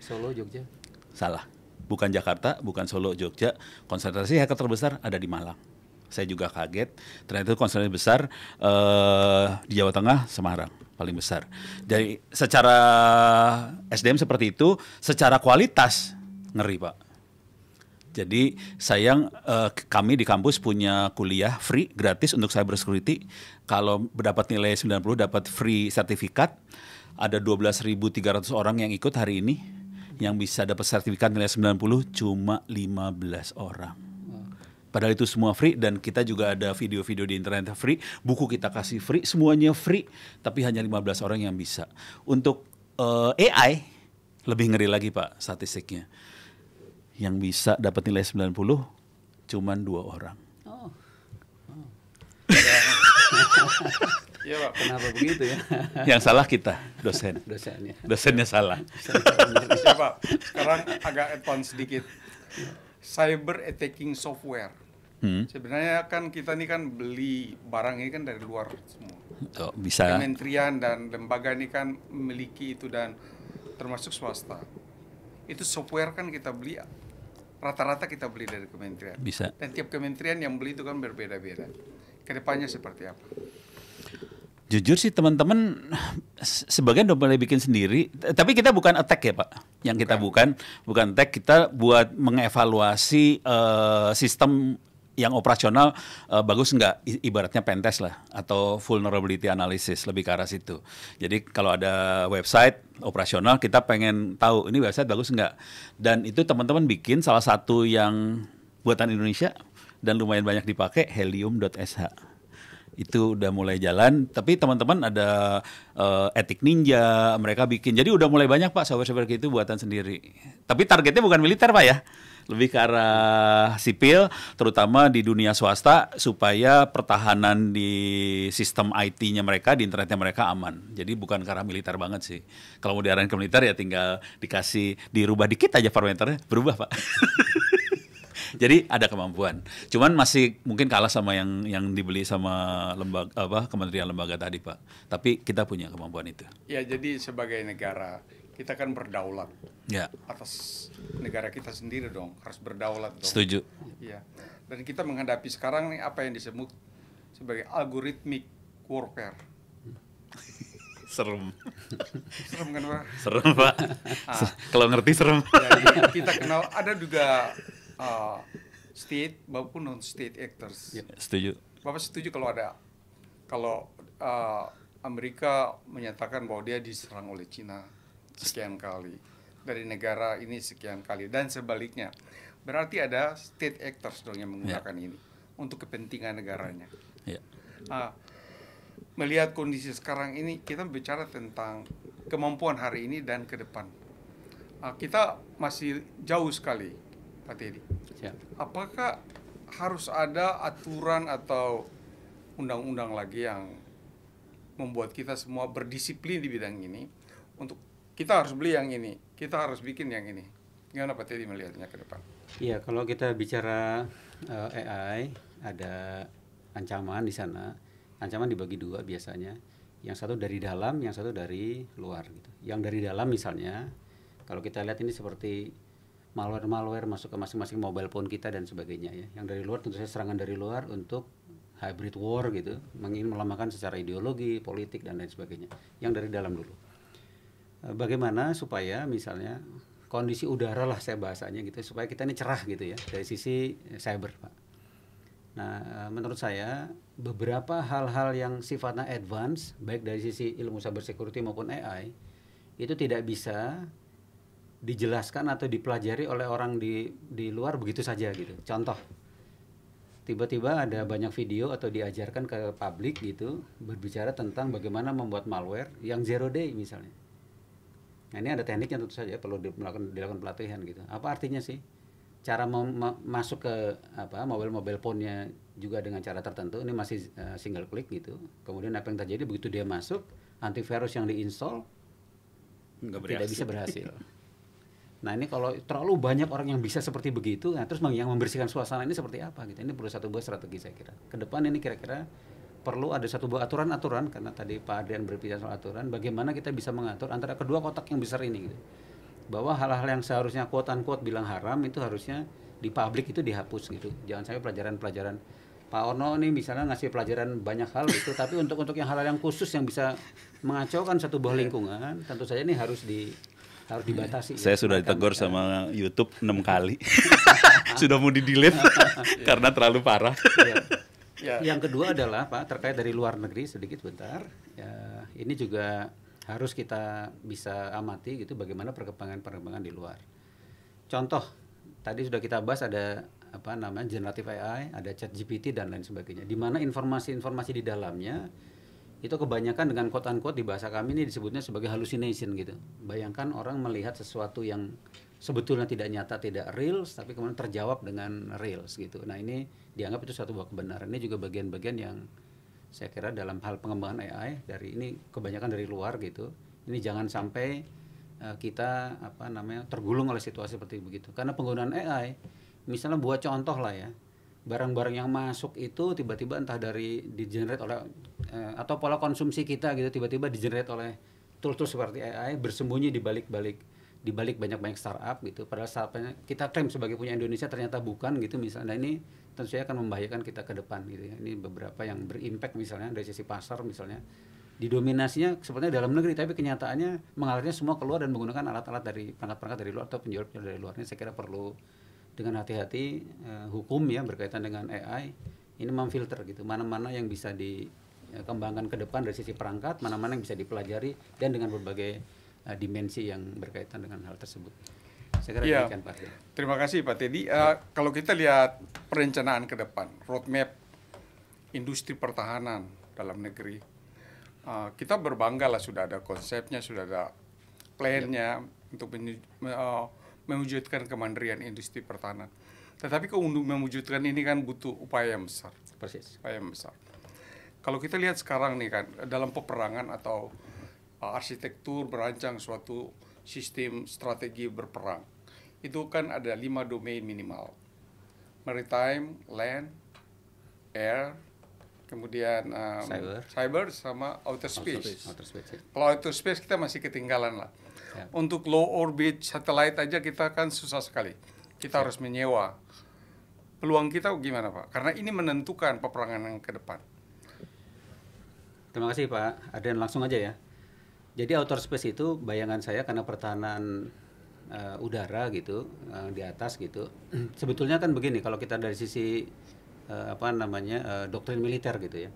Solo, Jogja. Salah. Bukan Jakarta, bukan Solo, Jogja. Konsentrasi hacker terbesar ada di Malang. Saya juga kaget. Ternyata konsentrasi besar uh, di Jawa Tengah, Semarang paling besar. Jadi secara SDM seperti itu, secara kualitas ngeri, Pak jadi sayang uh, kami di kampus punya kuliah free gratis untuk cyber security. Kalau dapat nilai 90 dapat free sertifikat. Ada 12.300 orang yang ikut hari ini. Yang bisa dapat sertifikat nilai 90 cuma 15 orang. Padahal itu semua free dan kita juga ada video-video di internet free, buku kita kasih free, semuanya free, tapi hanya 15 orang yang bisa. Untuk uh, eh, AI lebih ngeri lagi Pak statistiknya. Yang bisa dapat nilai 90 cuman dua orang. Oh. oh. ya, Pak. Kenapa begitu ya? Yang salah kita, dosen. Dosennya. Dosennya salah. ya, Pak. Sekarang agak advance sedikit. Cyber attacking software. Hmm. Sebenarnya kan kita ini kan beli barang ini kan dari luar semua. Oh, bisa. Kementerian dan lembaga ini kan memiliki itu dan termasuk swasta. Itu software kan kita beli rata-rata kita beli dari kementerian. Bisa. Dan tiap kementerian yang beli itu kan berbeda-beda. Kedepannya seperti apa? Jujur sih teman-teman sebagian udah mulai bikin sendiri, tapi kita bukan attack ya Pak. Yang bukan. kita bukan bukan attack, kita buat mengevaluasi uh, sistem yang operasional uh, bagus nggak ibaratnya pentest lah atau vulnerability analysis lebih ke arah situ. Jadi kalau ada website operasional kita pengen tahu ini website bagus nggak dan itu teman-teman bikin salah satu yang buatan Indonesia dan lumayan banyak dipakai helium.sh itu udah mulai jalan tapi teman-teman ada uh, etik ninja mereka bikin jadi udah mulai banyak pak software-software gitu buatan sendiri tapi targetnya bukan militer pak ya lebih ke arah sipil, terutama di dunia swasta supaya pertahanan di sistem IT-nya mereka, di internetnya mereka aman. Jadi bukan ke arah militer banget sih. Kalau mau diarahin ke militer ya tinggal dikasih dirubah dikit aja parameternya, berubah pak. Jadi ada kemampuan. Cuman masih mungkin kalah sama yang yang dibeli sama lembaga apa kementerian lembaga tadi pak. Tapi kita punya kemampuan itu. Ya jadi sebagai negara kita kan berdaulat ya. atas negara kita sendiri dong harus berdaulat dong. setuju ya dan kita menghadapi sekarang nih apa yang disebut sebagai algoritmik warfare serem serem kan pak serem pak ah. kalau ngerti serem ya, kita kenal ada juga uh, state maupun non state actors ya, setuju bapak setuju kalau ada kalau uh, Amerika menyatakan bahwa dia diserang oleh Cina sekian kali, dari negara ini sekian kali dan sebaliknya. Berarti ada state actors dong yang menggunakan yeah. ini untuk kepentingan negaranya. Yeah. Ya. Uh, melihat kondisi sekarang ini kita bicara tentang kemampuan hari ini dan ke depan. Uh, kita masih jauh sekali, Pak Teddy. yeah. Apakah harus ada aturan atau undang-undang lagi yang membuat kita semua berdisiplin di bidang ini untuk kita harus beli yang ini, kita harus bikin yang ini. Gimana Pak Teddy melihatnya ke depan? Iya, kalau kita bicara uh, eh, AI, ada ancaman di sana. Ancaman dibagi dua biasanya. Yang satu dari dalam, yang satu dari luar. Gitu. Yang dari dalam misalnya, kalau kita lihat ini seperti malware-malware masuk ke masing-masing mobile phone kita dan sebagainya ya. Yang dari luar tentu saja serangan dari luar untuk hybrid war gitu, ingin melamakan secara ideologi, politik dan lain sebagainya. Yang dari dalam dulu. Eh, bagaimana supaya misalnya kondisi udara lah saya bahasanya gitu supaya kita ini cerah gitu ya dari sisi eh, cyber pak. Nah eh, menurut saya beberapa hal-hal yang sifatnya advance baik dari sisi ilmu cyber security maupun AI itu tidak bisa dijelaskan atau dipelajari oleh orang di di luar begitu saja gitu. Contoh tiba-tiba ada banyak video atau diajarkan ke publik gitu berbicara tentang bagaimana membuat malware yang zero day misalnya Nah, ini ada tekniknya tentu saja perlu dilakukan, dilakukan pelatihan gitu. Apa artinya sih? Cara masuk ke apa mobile-mobile phone-nya juga dengan cara tertentu. Ini masih uh, single klik gitu. Kemudian apa yang terjadi begitu dia masuk, antivirus yang diinstal tidak bisa berhasil. Nah ini kalau terlalu banyak orang yang bisa seperti begitu, nah terus yang membersihkan suasana ini seperti apa gitu. Ini perlu satu buah strategi saya kira. Ke depan ini kira-kira perlu ada satu buah aturan-aturan karena tadi Pak Adrian berbicara soal aturan bagaimana kita bisa mengatur antara kedua kotak yang besar ini gitu. bahwa hal-hal yang seharusnya quote kuat bilang haram itu harusnya di publik itu dihapus gitu jangan sampai pelajaran-pelajaran Pak Orno ini misalnya ngasih pelajaran banyak hal gitu tapi untuk untuk yang hal-hal yang khusus yang bisa mengacaukan satu buah iya. lingkungan tentu saja ini harus di harus iya. dibatasi. Ya. Saya ya, sudah ditegur kan. sama YouTube enam kali. sudah mau di delete iya. karena terlalu parah. Ya. Yang kedua adalah Pak terkait dari luar negeri sedikit bentar. Ya, ini juga harus kita bisa amati gitu bagaimana perkembangan-perkembangan di luar. Contoh tadi sudah kita bahas ada apa namanya generative AI, ada chat GPT dan lain sebagainya. Di mana informasi-informasi di dalamnya itu kebanyakan dengan quote unquote di bahasa kami ini disebutnya sebagai hallucination gitu. Bayangkan orang melihat sesuatu yang sebetulnya tidak nyata, tidak real, tapi kemudian terjawab dengan real gitu. Nah ini dianggap itu satu buah kebenaran. Ini juga bagian-bagian yang saya kira dalam hal pengembangan AI dari ini kebanyakan dari luar gitu. Ini jangan sampai uh, kita apa namanya tergulung oleh situasi seperti begitu. Karena penggunaan AI, misalnya buat contoh lah ya, barang-barang yang masuk itu tiba-tiba entah dari di generate oleh uh, atau pola konsumsi kita gitu tiba-tiba di generate oleh tools-tools seperti AI bersembunyi di balik-balik di balik banyak-banyak startup gitu. Padahal startupnya kita klaim sebagai punya Indonesia ternyata bukan gitu misalnya. ini tentu saja akan membahayakan kita ke depan gitu ya. Ini beberapa yang berimpact misalnya dari sisi pasar misalnya didominasinya sebenarnya dalam negeri tapi kenyataannya mengalirnya semua keluar dan menggunakan alat-alat dari perangkat-perangkat dari luar atau penjual-penjual dari luar ini saya kira perlu dengan hati-hati eh, hukum ya berkaitan dengan AI ini memfilter gitu mana-mana yang bisa dikembangkan eh, ke depan dari sisi perangkat mana-mana yang bisa dipelajari dan dengan berbagai uh, dimensi yang berkaitan dengan hal tersebut. Saya kira ya. demikian Pak. Terima kasih Pak Teddy. Uh, Kalau kita lihat perencanaan ke depan, roadmap industri pertahanan dalam negeri, uh, kita berbangga lah sudah ada konsepnya, sudah ada plannya ya. untuk mewujudkan kemandirian industri pertahanan. Tetapi untuk mewujudkan ini kan butuh upaya yang besar. Persis. Upaya yang besar. Kalau kita lihat sekarang nih kan dalam peperangan atau Eh, arsitektur berancang suatu sistem strategi berperang. Itu kan ada lima domain minimal. Maritime, land, air, kemudian um, cyber. cyber sama outer space. Outer space. Outer space ya. Kalau outer space kita masih ketinggalan lah. Ya. Untuk low orbit satelit aja kita kan susah sekali. Kita ya. harus menyewa. Peluang kita gimana Pak? Karena ini menentukan peperangan yang ke depan. Terima kasih Pak Ada yang langsung aja ya. Jadi outer space itu bayangan saya karena pertahanan uh, udara gitu uh, di atas gitu. Sebetulnya kan begini kalau kita dari sisi uh, apa namanya uh, doktrin militer gitu ya.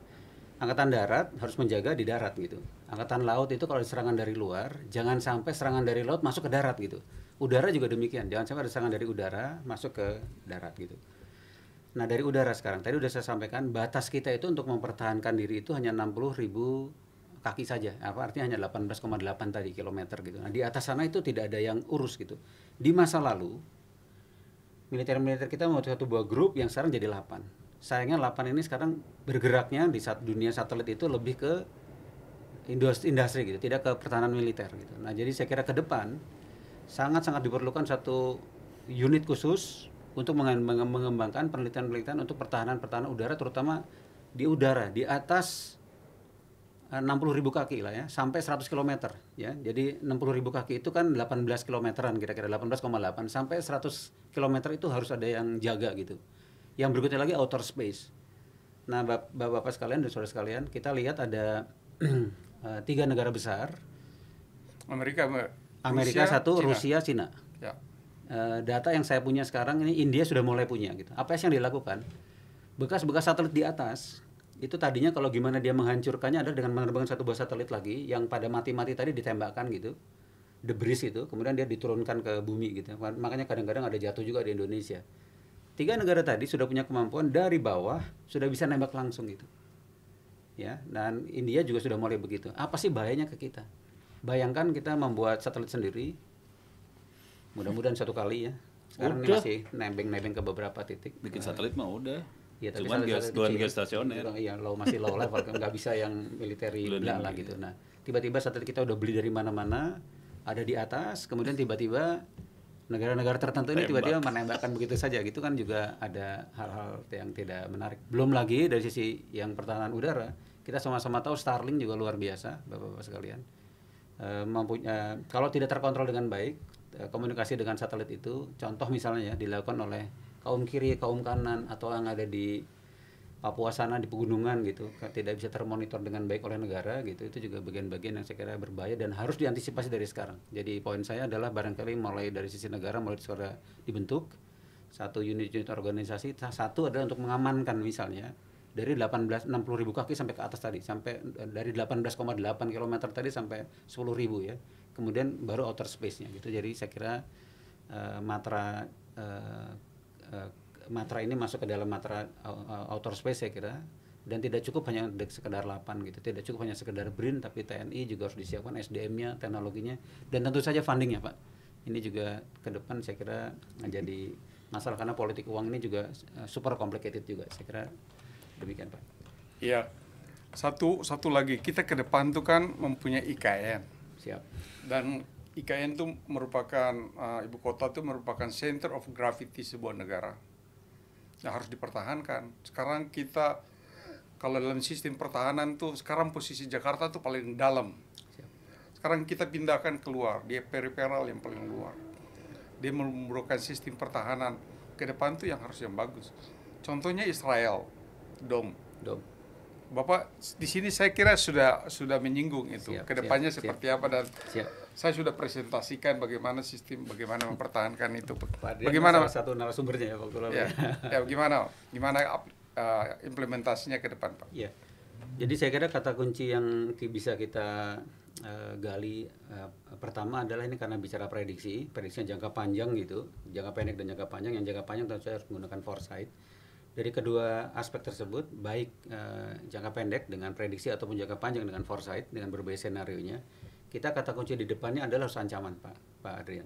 Angkatan darat harus menjaga di darat gitu. Angkatan laut itu kalau serangan dari luar jangan sampai serangan dari laut masuk ke darat gitu. Udara juga demikian, jangan sampai ada serangan dari udara masuk ke darat gitu. Nah dari udara sekarang, tadi sudah saya sampaikan batas kita itu untuk mempertahankan diri itu hanya 60 ribu kaki saja. Apa artinya hanya 18,8 tadi kilometer gitu. Nah, di atas sana itu tidak ada yang urus gitu. Di masa lalu militer-militer kita mau satu buah grup yang sekarang jadi 8. Sayangnya 8 ini sekarang bergeraknya di saat dunia satelit itu lebih ke industri, industri gitu, tidak ke pertahanan militer gitu. Nah, jadi saya kira ke depan sangat-sangat diperlukan satu unit khusus untuk mengembangkan penelitian-penelitian untuk pertahanan pertahanan udara terutama di udara di atas 60 eh, ribu kaki lah ya, sampai 100 km ya. Jadi 60 ribu kaki itu kan 18 kilometeran kira-kira 18,8 sampai 100 km itu harus ada yang jaga gitu. Yang berikutnya lagi outer space. Nah bapak-bapak sekalian dan saudara sekalian kita lihat ada eh, tiga negara besar. Amerika, Amerika satu, Cina. Rusia, Cina. Ya. Eh, data yang saya punya sekarang ini India sudah mulai punya gitu. Apa yang dilakukan? Bekas-bekas satelit di atas itu tadinya kalau gimana dia menghancurkannya adalah dengan menerbangkan satu buah satelit lagi yang pada mati-mati tadi ditembakkan gitu debris itu kemudian dia diturunkan ke bumi gitu kan, makanya kadang-kadang ada jatuh juga di Indonesia tiga negara tadi sudah punya kemampuan dari bawah sudah bisa nembak langsung gitu ya dan India juga sudah mulai begitu apa sih bahayanya ke kita bayangkan kita membuat satelit sendiri mudah-mudahan satu kali ya sekarang udah. ini masih nembeng-nembeng ke beberapa titik bikin nah. satelit mah udah Iya, tapi Cuman syarat -syarat geos, ya. stasioner. Kan. Iya, iya lo masih low level, nggak bisa yang militer lah gitu. Nah, tiba-tiba satelit kita udah beli dari mana-mana, ada di atas, kemudian tiba-tiba negara-negara tertentu ini tiba-tiba menembakkan begitu saja gitu kan juga ada hal-hal yang tidak menarik. Belum lagi dari sisi yang pertahanan udara, kita sama-sama tahu Starlink juga luar biasa, Bapak-bapak sekalian. E, eh, mempunyai eh, kalau tidak terkontrol dengan baik, eh, komunikasi dengan satelit itu contoh misalnya ya dilakukan oleh kaum kiri kaum kanan atau yang ada di Papua sana di pegunungan gitu tidak bisa termonitor dengan baik oleh negara gitu itu juga bagian-bagian yang saya kira berbahaya dan harus diantisipasi dari sekarang jadi poin saya adalah barangkali mulai dari sisi negara mulai suara dibentuk satu unit-unit organisasi satu adalah untuk mengamankan misalnya dari 18 60 ribu kaki sampai ke atas tadi sampai e, dari 18,8 km tadi sampai 10 ribu ya kemudian baru outer space-nya gitu jadi saya kira uh, matra uh, Eh, matra ini masuk ke dalam matra eh, outer space saya kira dan tidak cukup hanya sekedar lapan gitu tidak cukup hanya sekedar brin tapi TNI juga harus disiapkan SDM-nya teknologinya dan tentu saja fundingnya pak ini juga ke depan saya kira menjadi masalah karena politik uang ini juga eh, super complicated juga saya kira demikian pak iya satu satu lagi kita ke depan tuh kan mempunyai IKN siap dan IKN itu merupakan uh, ibu kota itu merupakan center of gravity sebuah negara yang harus dipertahankan. Sekarang kita kalau dalam sistem pertahanan tuh sekarang posisi Jakarta tuh paling dalam. Sekarang kita pindahkan keluar, dia periferal yang paling luar. Dia memerlukan sistem pertahanan ke depan tuh yang harus yang bagus. Contohnya Israel, dom. Dom. Bapak di sini saya kira sudah sudah menyinggung itu siap, kedepannya siap, seperti siap. apa dan siap. saya sudah presentasikan bagaimana sistem bagaimana mempertahankan itu Pak bagaimana salah satu narasumbernya ya Pak ya, ya bagaimana gimana uh, implementasinya ke depan Pak ya jadi saya kira kata kunci yang bisa kita uh, gali uh, pertama adalah ini karena bicara prediksi prediksi jangka panjang gitu jangka pendek dan jangka panjang yang jangka panjang tentu saya harus menggunakan foresight dari kedua aspek tersebut, baik uh, jangka pendek dengan prediksi ataupun jangka panjang dengan foresight dengan berbagai senario kita kata kunci di depannya adalah harus ancaman, Pak Pak Adrian.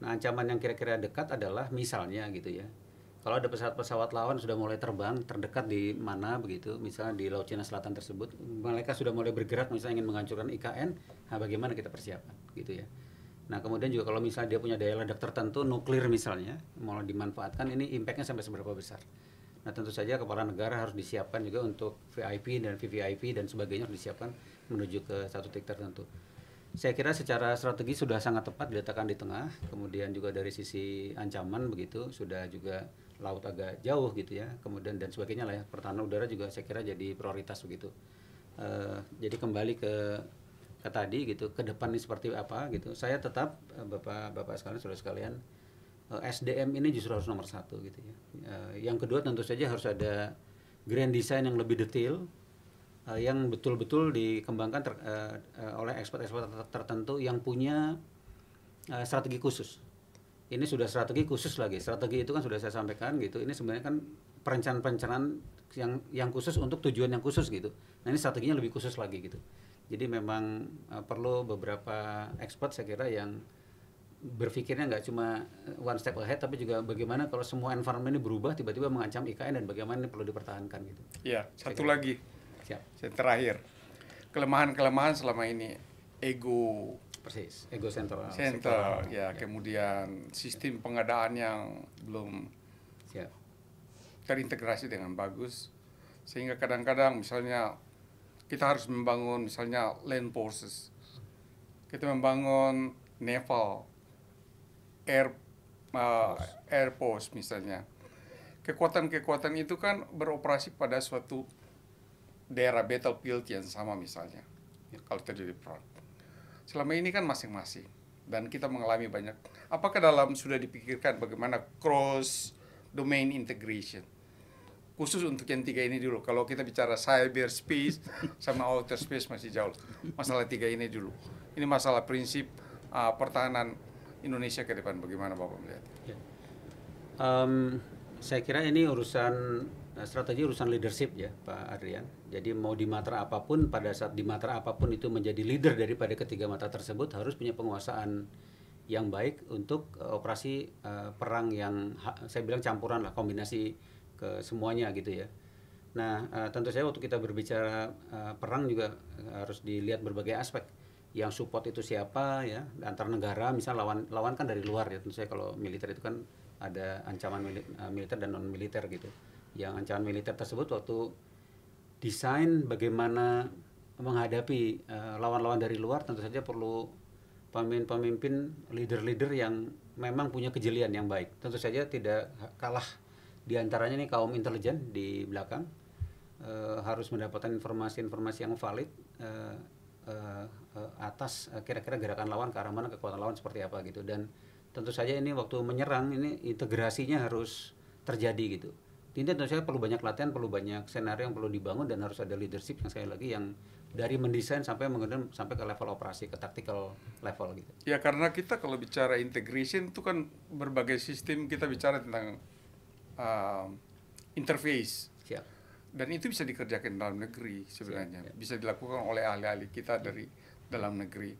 Nah, ancaman yang kira-kira dekat adalah misalnya gitu ya. Kalau ada pesawat-pesawat lawan sudah mulai terbang terdekat di mana begitu, misalnya di Laut Cina Selatan tersebut, mereka sudah mulai bergerak misalnya ingin menghancurkan IKN, nah bagaimana kita persiapan gitu ya. Nah kemudian juga kalau misalnya dia punya daya ledak tertentu nuklir misalnya mau dimanfaatkan ini impactnya sampai seberapa besar? Nah tentu saja kepala negara harus disiapkan juga untuk VIP dan VVIP dan sebagainya harus disiapkan menuju ke satu titik tertentu. Saya kira secara strategi sudah sangat tepat diletakkan di tengah, kemudian juga dari sisi ancaman begitu sudah juga laut agak jauh gitu ya, kemudian dan sebagainya lah ya pertahanan udara juga saya kira jadi prioritas begitu. Uh, jadi kembali ke ke tadi gitu, ke depan ini seperti apa gitu. Saya tetap eh, bapak-bapak sekalian, saudara sekalian Eh, SDM ini justru harus nomor satu gitu ya. Eh, yang kedua tentu saja harus ada grand design yang lebih detail eh, yang betul-betul dikembangkan ter, oleh expert-expert tertentu yang punya strategi khusus. Ini sudah strategi khusus lagi. Strategi itu kan sudah saya sampaikan gitu. Ini sebenarnya kan perencanaan-perencanaan yang yang khusus untuk tujuan yang khusus gitu. Nah ini strateginya lebih khusus lagi gitu. Jadi memang perlu beberapa expert saya kira yang berpikirnya nggak cuma eh, one step ahead tapi juga bagaimana kalau semua environment ini berubah tiba-tiba mengancam IKN dan bagaimana ini perlu dipertahankan gitu. Iya, satu Saya lagi. Siap. Saya terakhir. Kelemahan-kelemahan selama ini ego persis, ego sentral. Sentral, ya, ya, kemudian sistem pengadaan yang belum Siap. terintegrasi dengan bagus sehingga kadang-kadang misalnya kita harus membangun misalnya land forces. Kita membangun naval air uh, air force misalnya. Kekuatan-kekuatan itu kan beroperasi pada suatu daerah battlefield yang sama misalnya. Ya, kalau terjadi perang. Selama ini kan masing-masing dan kita mengalami banyak. Apakah dalam sudah dipikirkan bagaimana cross domain integration? khusus untuk yang tiga ini dulu. Kalau kita bicara cyber space sama outer space masih jauh. Masalah tiga ini dulu. Ini masalah prinsip uh, pertahanan Indonesia ke depan bagaimana Bapak melihat? Ya. Um, saya kira ini urusan eh, strategi urusan leadership ya Pak Adrian. Jadi mau di matra apapun pada saat di matra apapun itu menjadi leader daripada ketiga mata tersebut harus punya penguasaan yang baik untuk eh, operasi uh, perang yang saya bilang campuran lah kombinasi ke semuanya gitu ya. Nah, uh, tentu saya waktu kita berbicara uh, perang juga harus dilihat berbagai aspek yang support itu siapa ya antar negara misal lawan lawan kan dari luar ya tentu saya kalau militer itu kan ada ancaman eh, militer dan non militer gitu yang ancaman militer tersebut waktu desain bagaimana menghadapi eh, lawan-lawan uh, dari luar tentu saja perlu pemimpin-pemimpin leader-leader yang memang punya kejelian yang baik tentu saja tidak kalah diantaranya nih kaum intelijen di belakang uh, harus mendapatkan informasi-informasi yang valid uh, Eh, eh, atas eh, kira-kira gerakan lawan ke arah mana kekuatan lawan seperti apa gitu dan tentu saja ini waktu menyerang ini integrasinya harus terjadi gitu. Intinya tentu saja perlu banyak latihan, perlu banyak senario yang perlu dibangun dan harus ada leadership yang sekali lagi yang dari mendesain sampai mengenai sampai ke level operasi ke tactical level gitu. Ya karena kita kalau bicara integration itu kan berbagai sistem kita bicara tentang uh, interface. Siap dan itu bisa dikerjakan dalam negeri sebenarnya iya, iya. bisa dilakukan oleh ahli-ahli kita iya. dari dalam negeri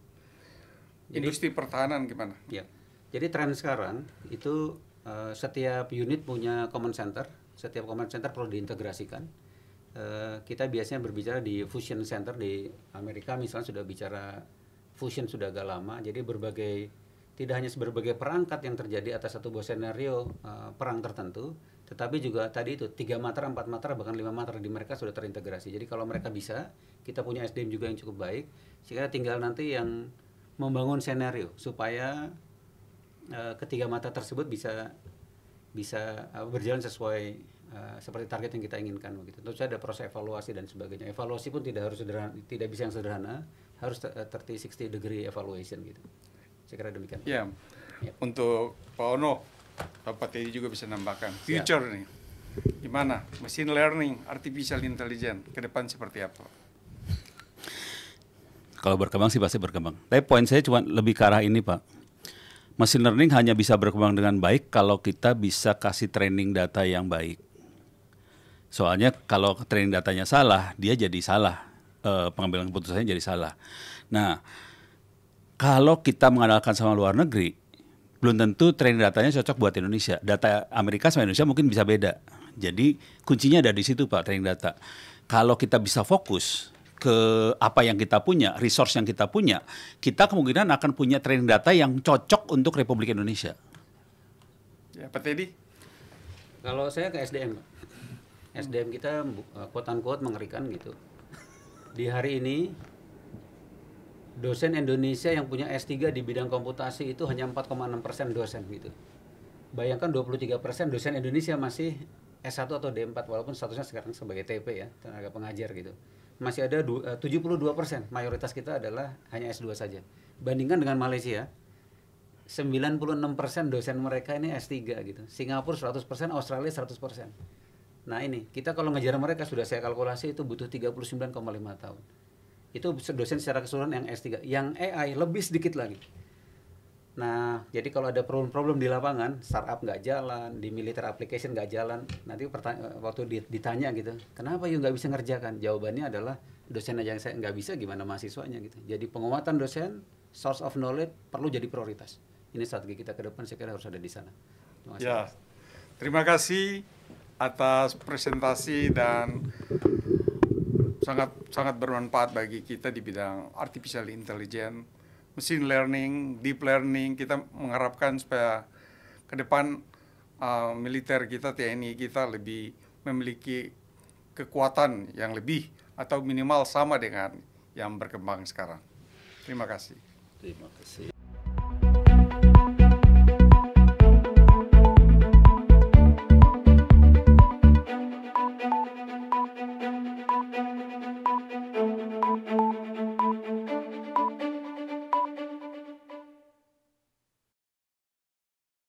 jadi, industri pertahanan gimana ya jadi tren sekarang itu uh, setiap unit punya common center setiap common center perlu diintegrasikan uh, kita biasanya berbicara di fusion center di Amerika misalnya sudah bicara fusion sudah agak lama jadi berbagai tidak hanya berbagai perangkat yang terjadi atas satu buah senario uh, perang tertentu tetapi juga tadi itu tiga matra, empat matra, bahkan lima matra di mereka sudah terintegrasi. Jadi kalau mereka bisa, kita punya SDM juga yang cukup baik, sehingga tinggal nanti yang membangun senario supaya uh, ketiga mata tersebut bisa bisa uh, berjalan sesuai uh, seperti target yang kita inginkan begitu. Tentu ada proses evaluasi dan sebagainya. Evaluasi pun tidak harus sederhana, tidak bisa yang sederhana, harus 360 60 degree evaluation gitu. Saya kira demikian. ya Yeah. Untuk Pak Ono Bapak Teddy juga bisa nambahkan. Future ya. nih, gimana? Machine learning, artificial intelligence, ke depan seperti apa? Kalau berkembang sih pasti berkembang. Tapi poin saya cuma lebih ke arah ini Pak. Machine learning hanya bisa berkembang dengan baik kalau kita bisa kasih training data yang baik. Soalnya kalau training datanya salah, dia jadi salah. E, pengambilan keputusannya jadi salah. Nah, kalau kita mengandalkan sama luar negeri, belum tentu training datanya cocok buat Indonesia. Data Amerika sama Indonesia mungkin bisa beda. Jadi kuncinya ada di situ Pak training data. Kalau kita bisa fokus ke apa yang kita punya, resource yang kita punya, kita kemungkinan akan punya training data yang cocok untuk Republik Indonesia. Ya, Pak Teddy. Kalau saya ke SDM, SDM kita kuat-kuat eh, mengerikan gitu. Di hari ini dosen Indonesia yang punya S3 di bidang komputasi itu hanya 4,6 persen dosen gitu. Bayangkan 23 persen dosen Indonesia masih S1 atau D4 walaupun statusnya sekarang sebagai TP ya, tenaga pengajar gitu. Masih ada 72 eh, persen, mayoritas kita adalah hanya S2 saja. Bandingkan dengan Malaysia, 96 persen dosen mereka ini S3 gitu. Singapura 100 persen, Australia 100 persen. Nah ini, kita kalau ngejar mereka sudah saya kalkulasi itu butuh 39,5 tahun itu dosen secara keseluruhan yang S3 yang AI lebih sedikit lagi nah jadi kalau ada problem-problem di lapangan startup nggak jalan di militer application nggak jalan nanti waktu ditanya gitu kenapa yuk nggak bisa ngerjakan jawabannya adalah dosen aja yang saya nggak bisa gimana mahasiswanya gitu jadi penguatan dosen source of knowledge perlu jadi prioritas ini strategi kita ke depan saya kira harus ada di sana terima ya terima kasih atas presentasi dan sangat sangat bermanfaat bagi kita di bidang artificial intelligence, machine learning, deep learning. Kita mengharapkan supaya ke depan uh, militer kita TNI kita lebih memiliki kekuatan yang lebih atau minimal sama dengan yang berkembang sekarang. Terima kasih. Terima kasih.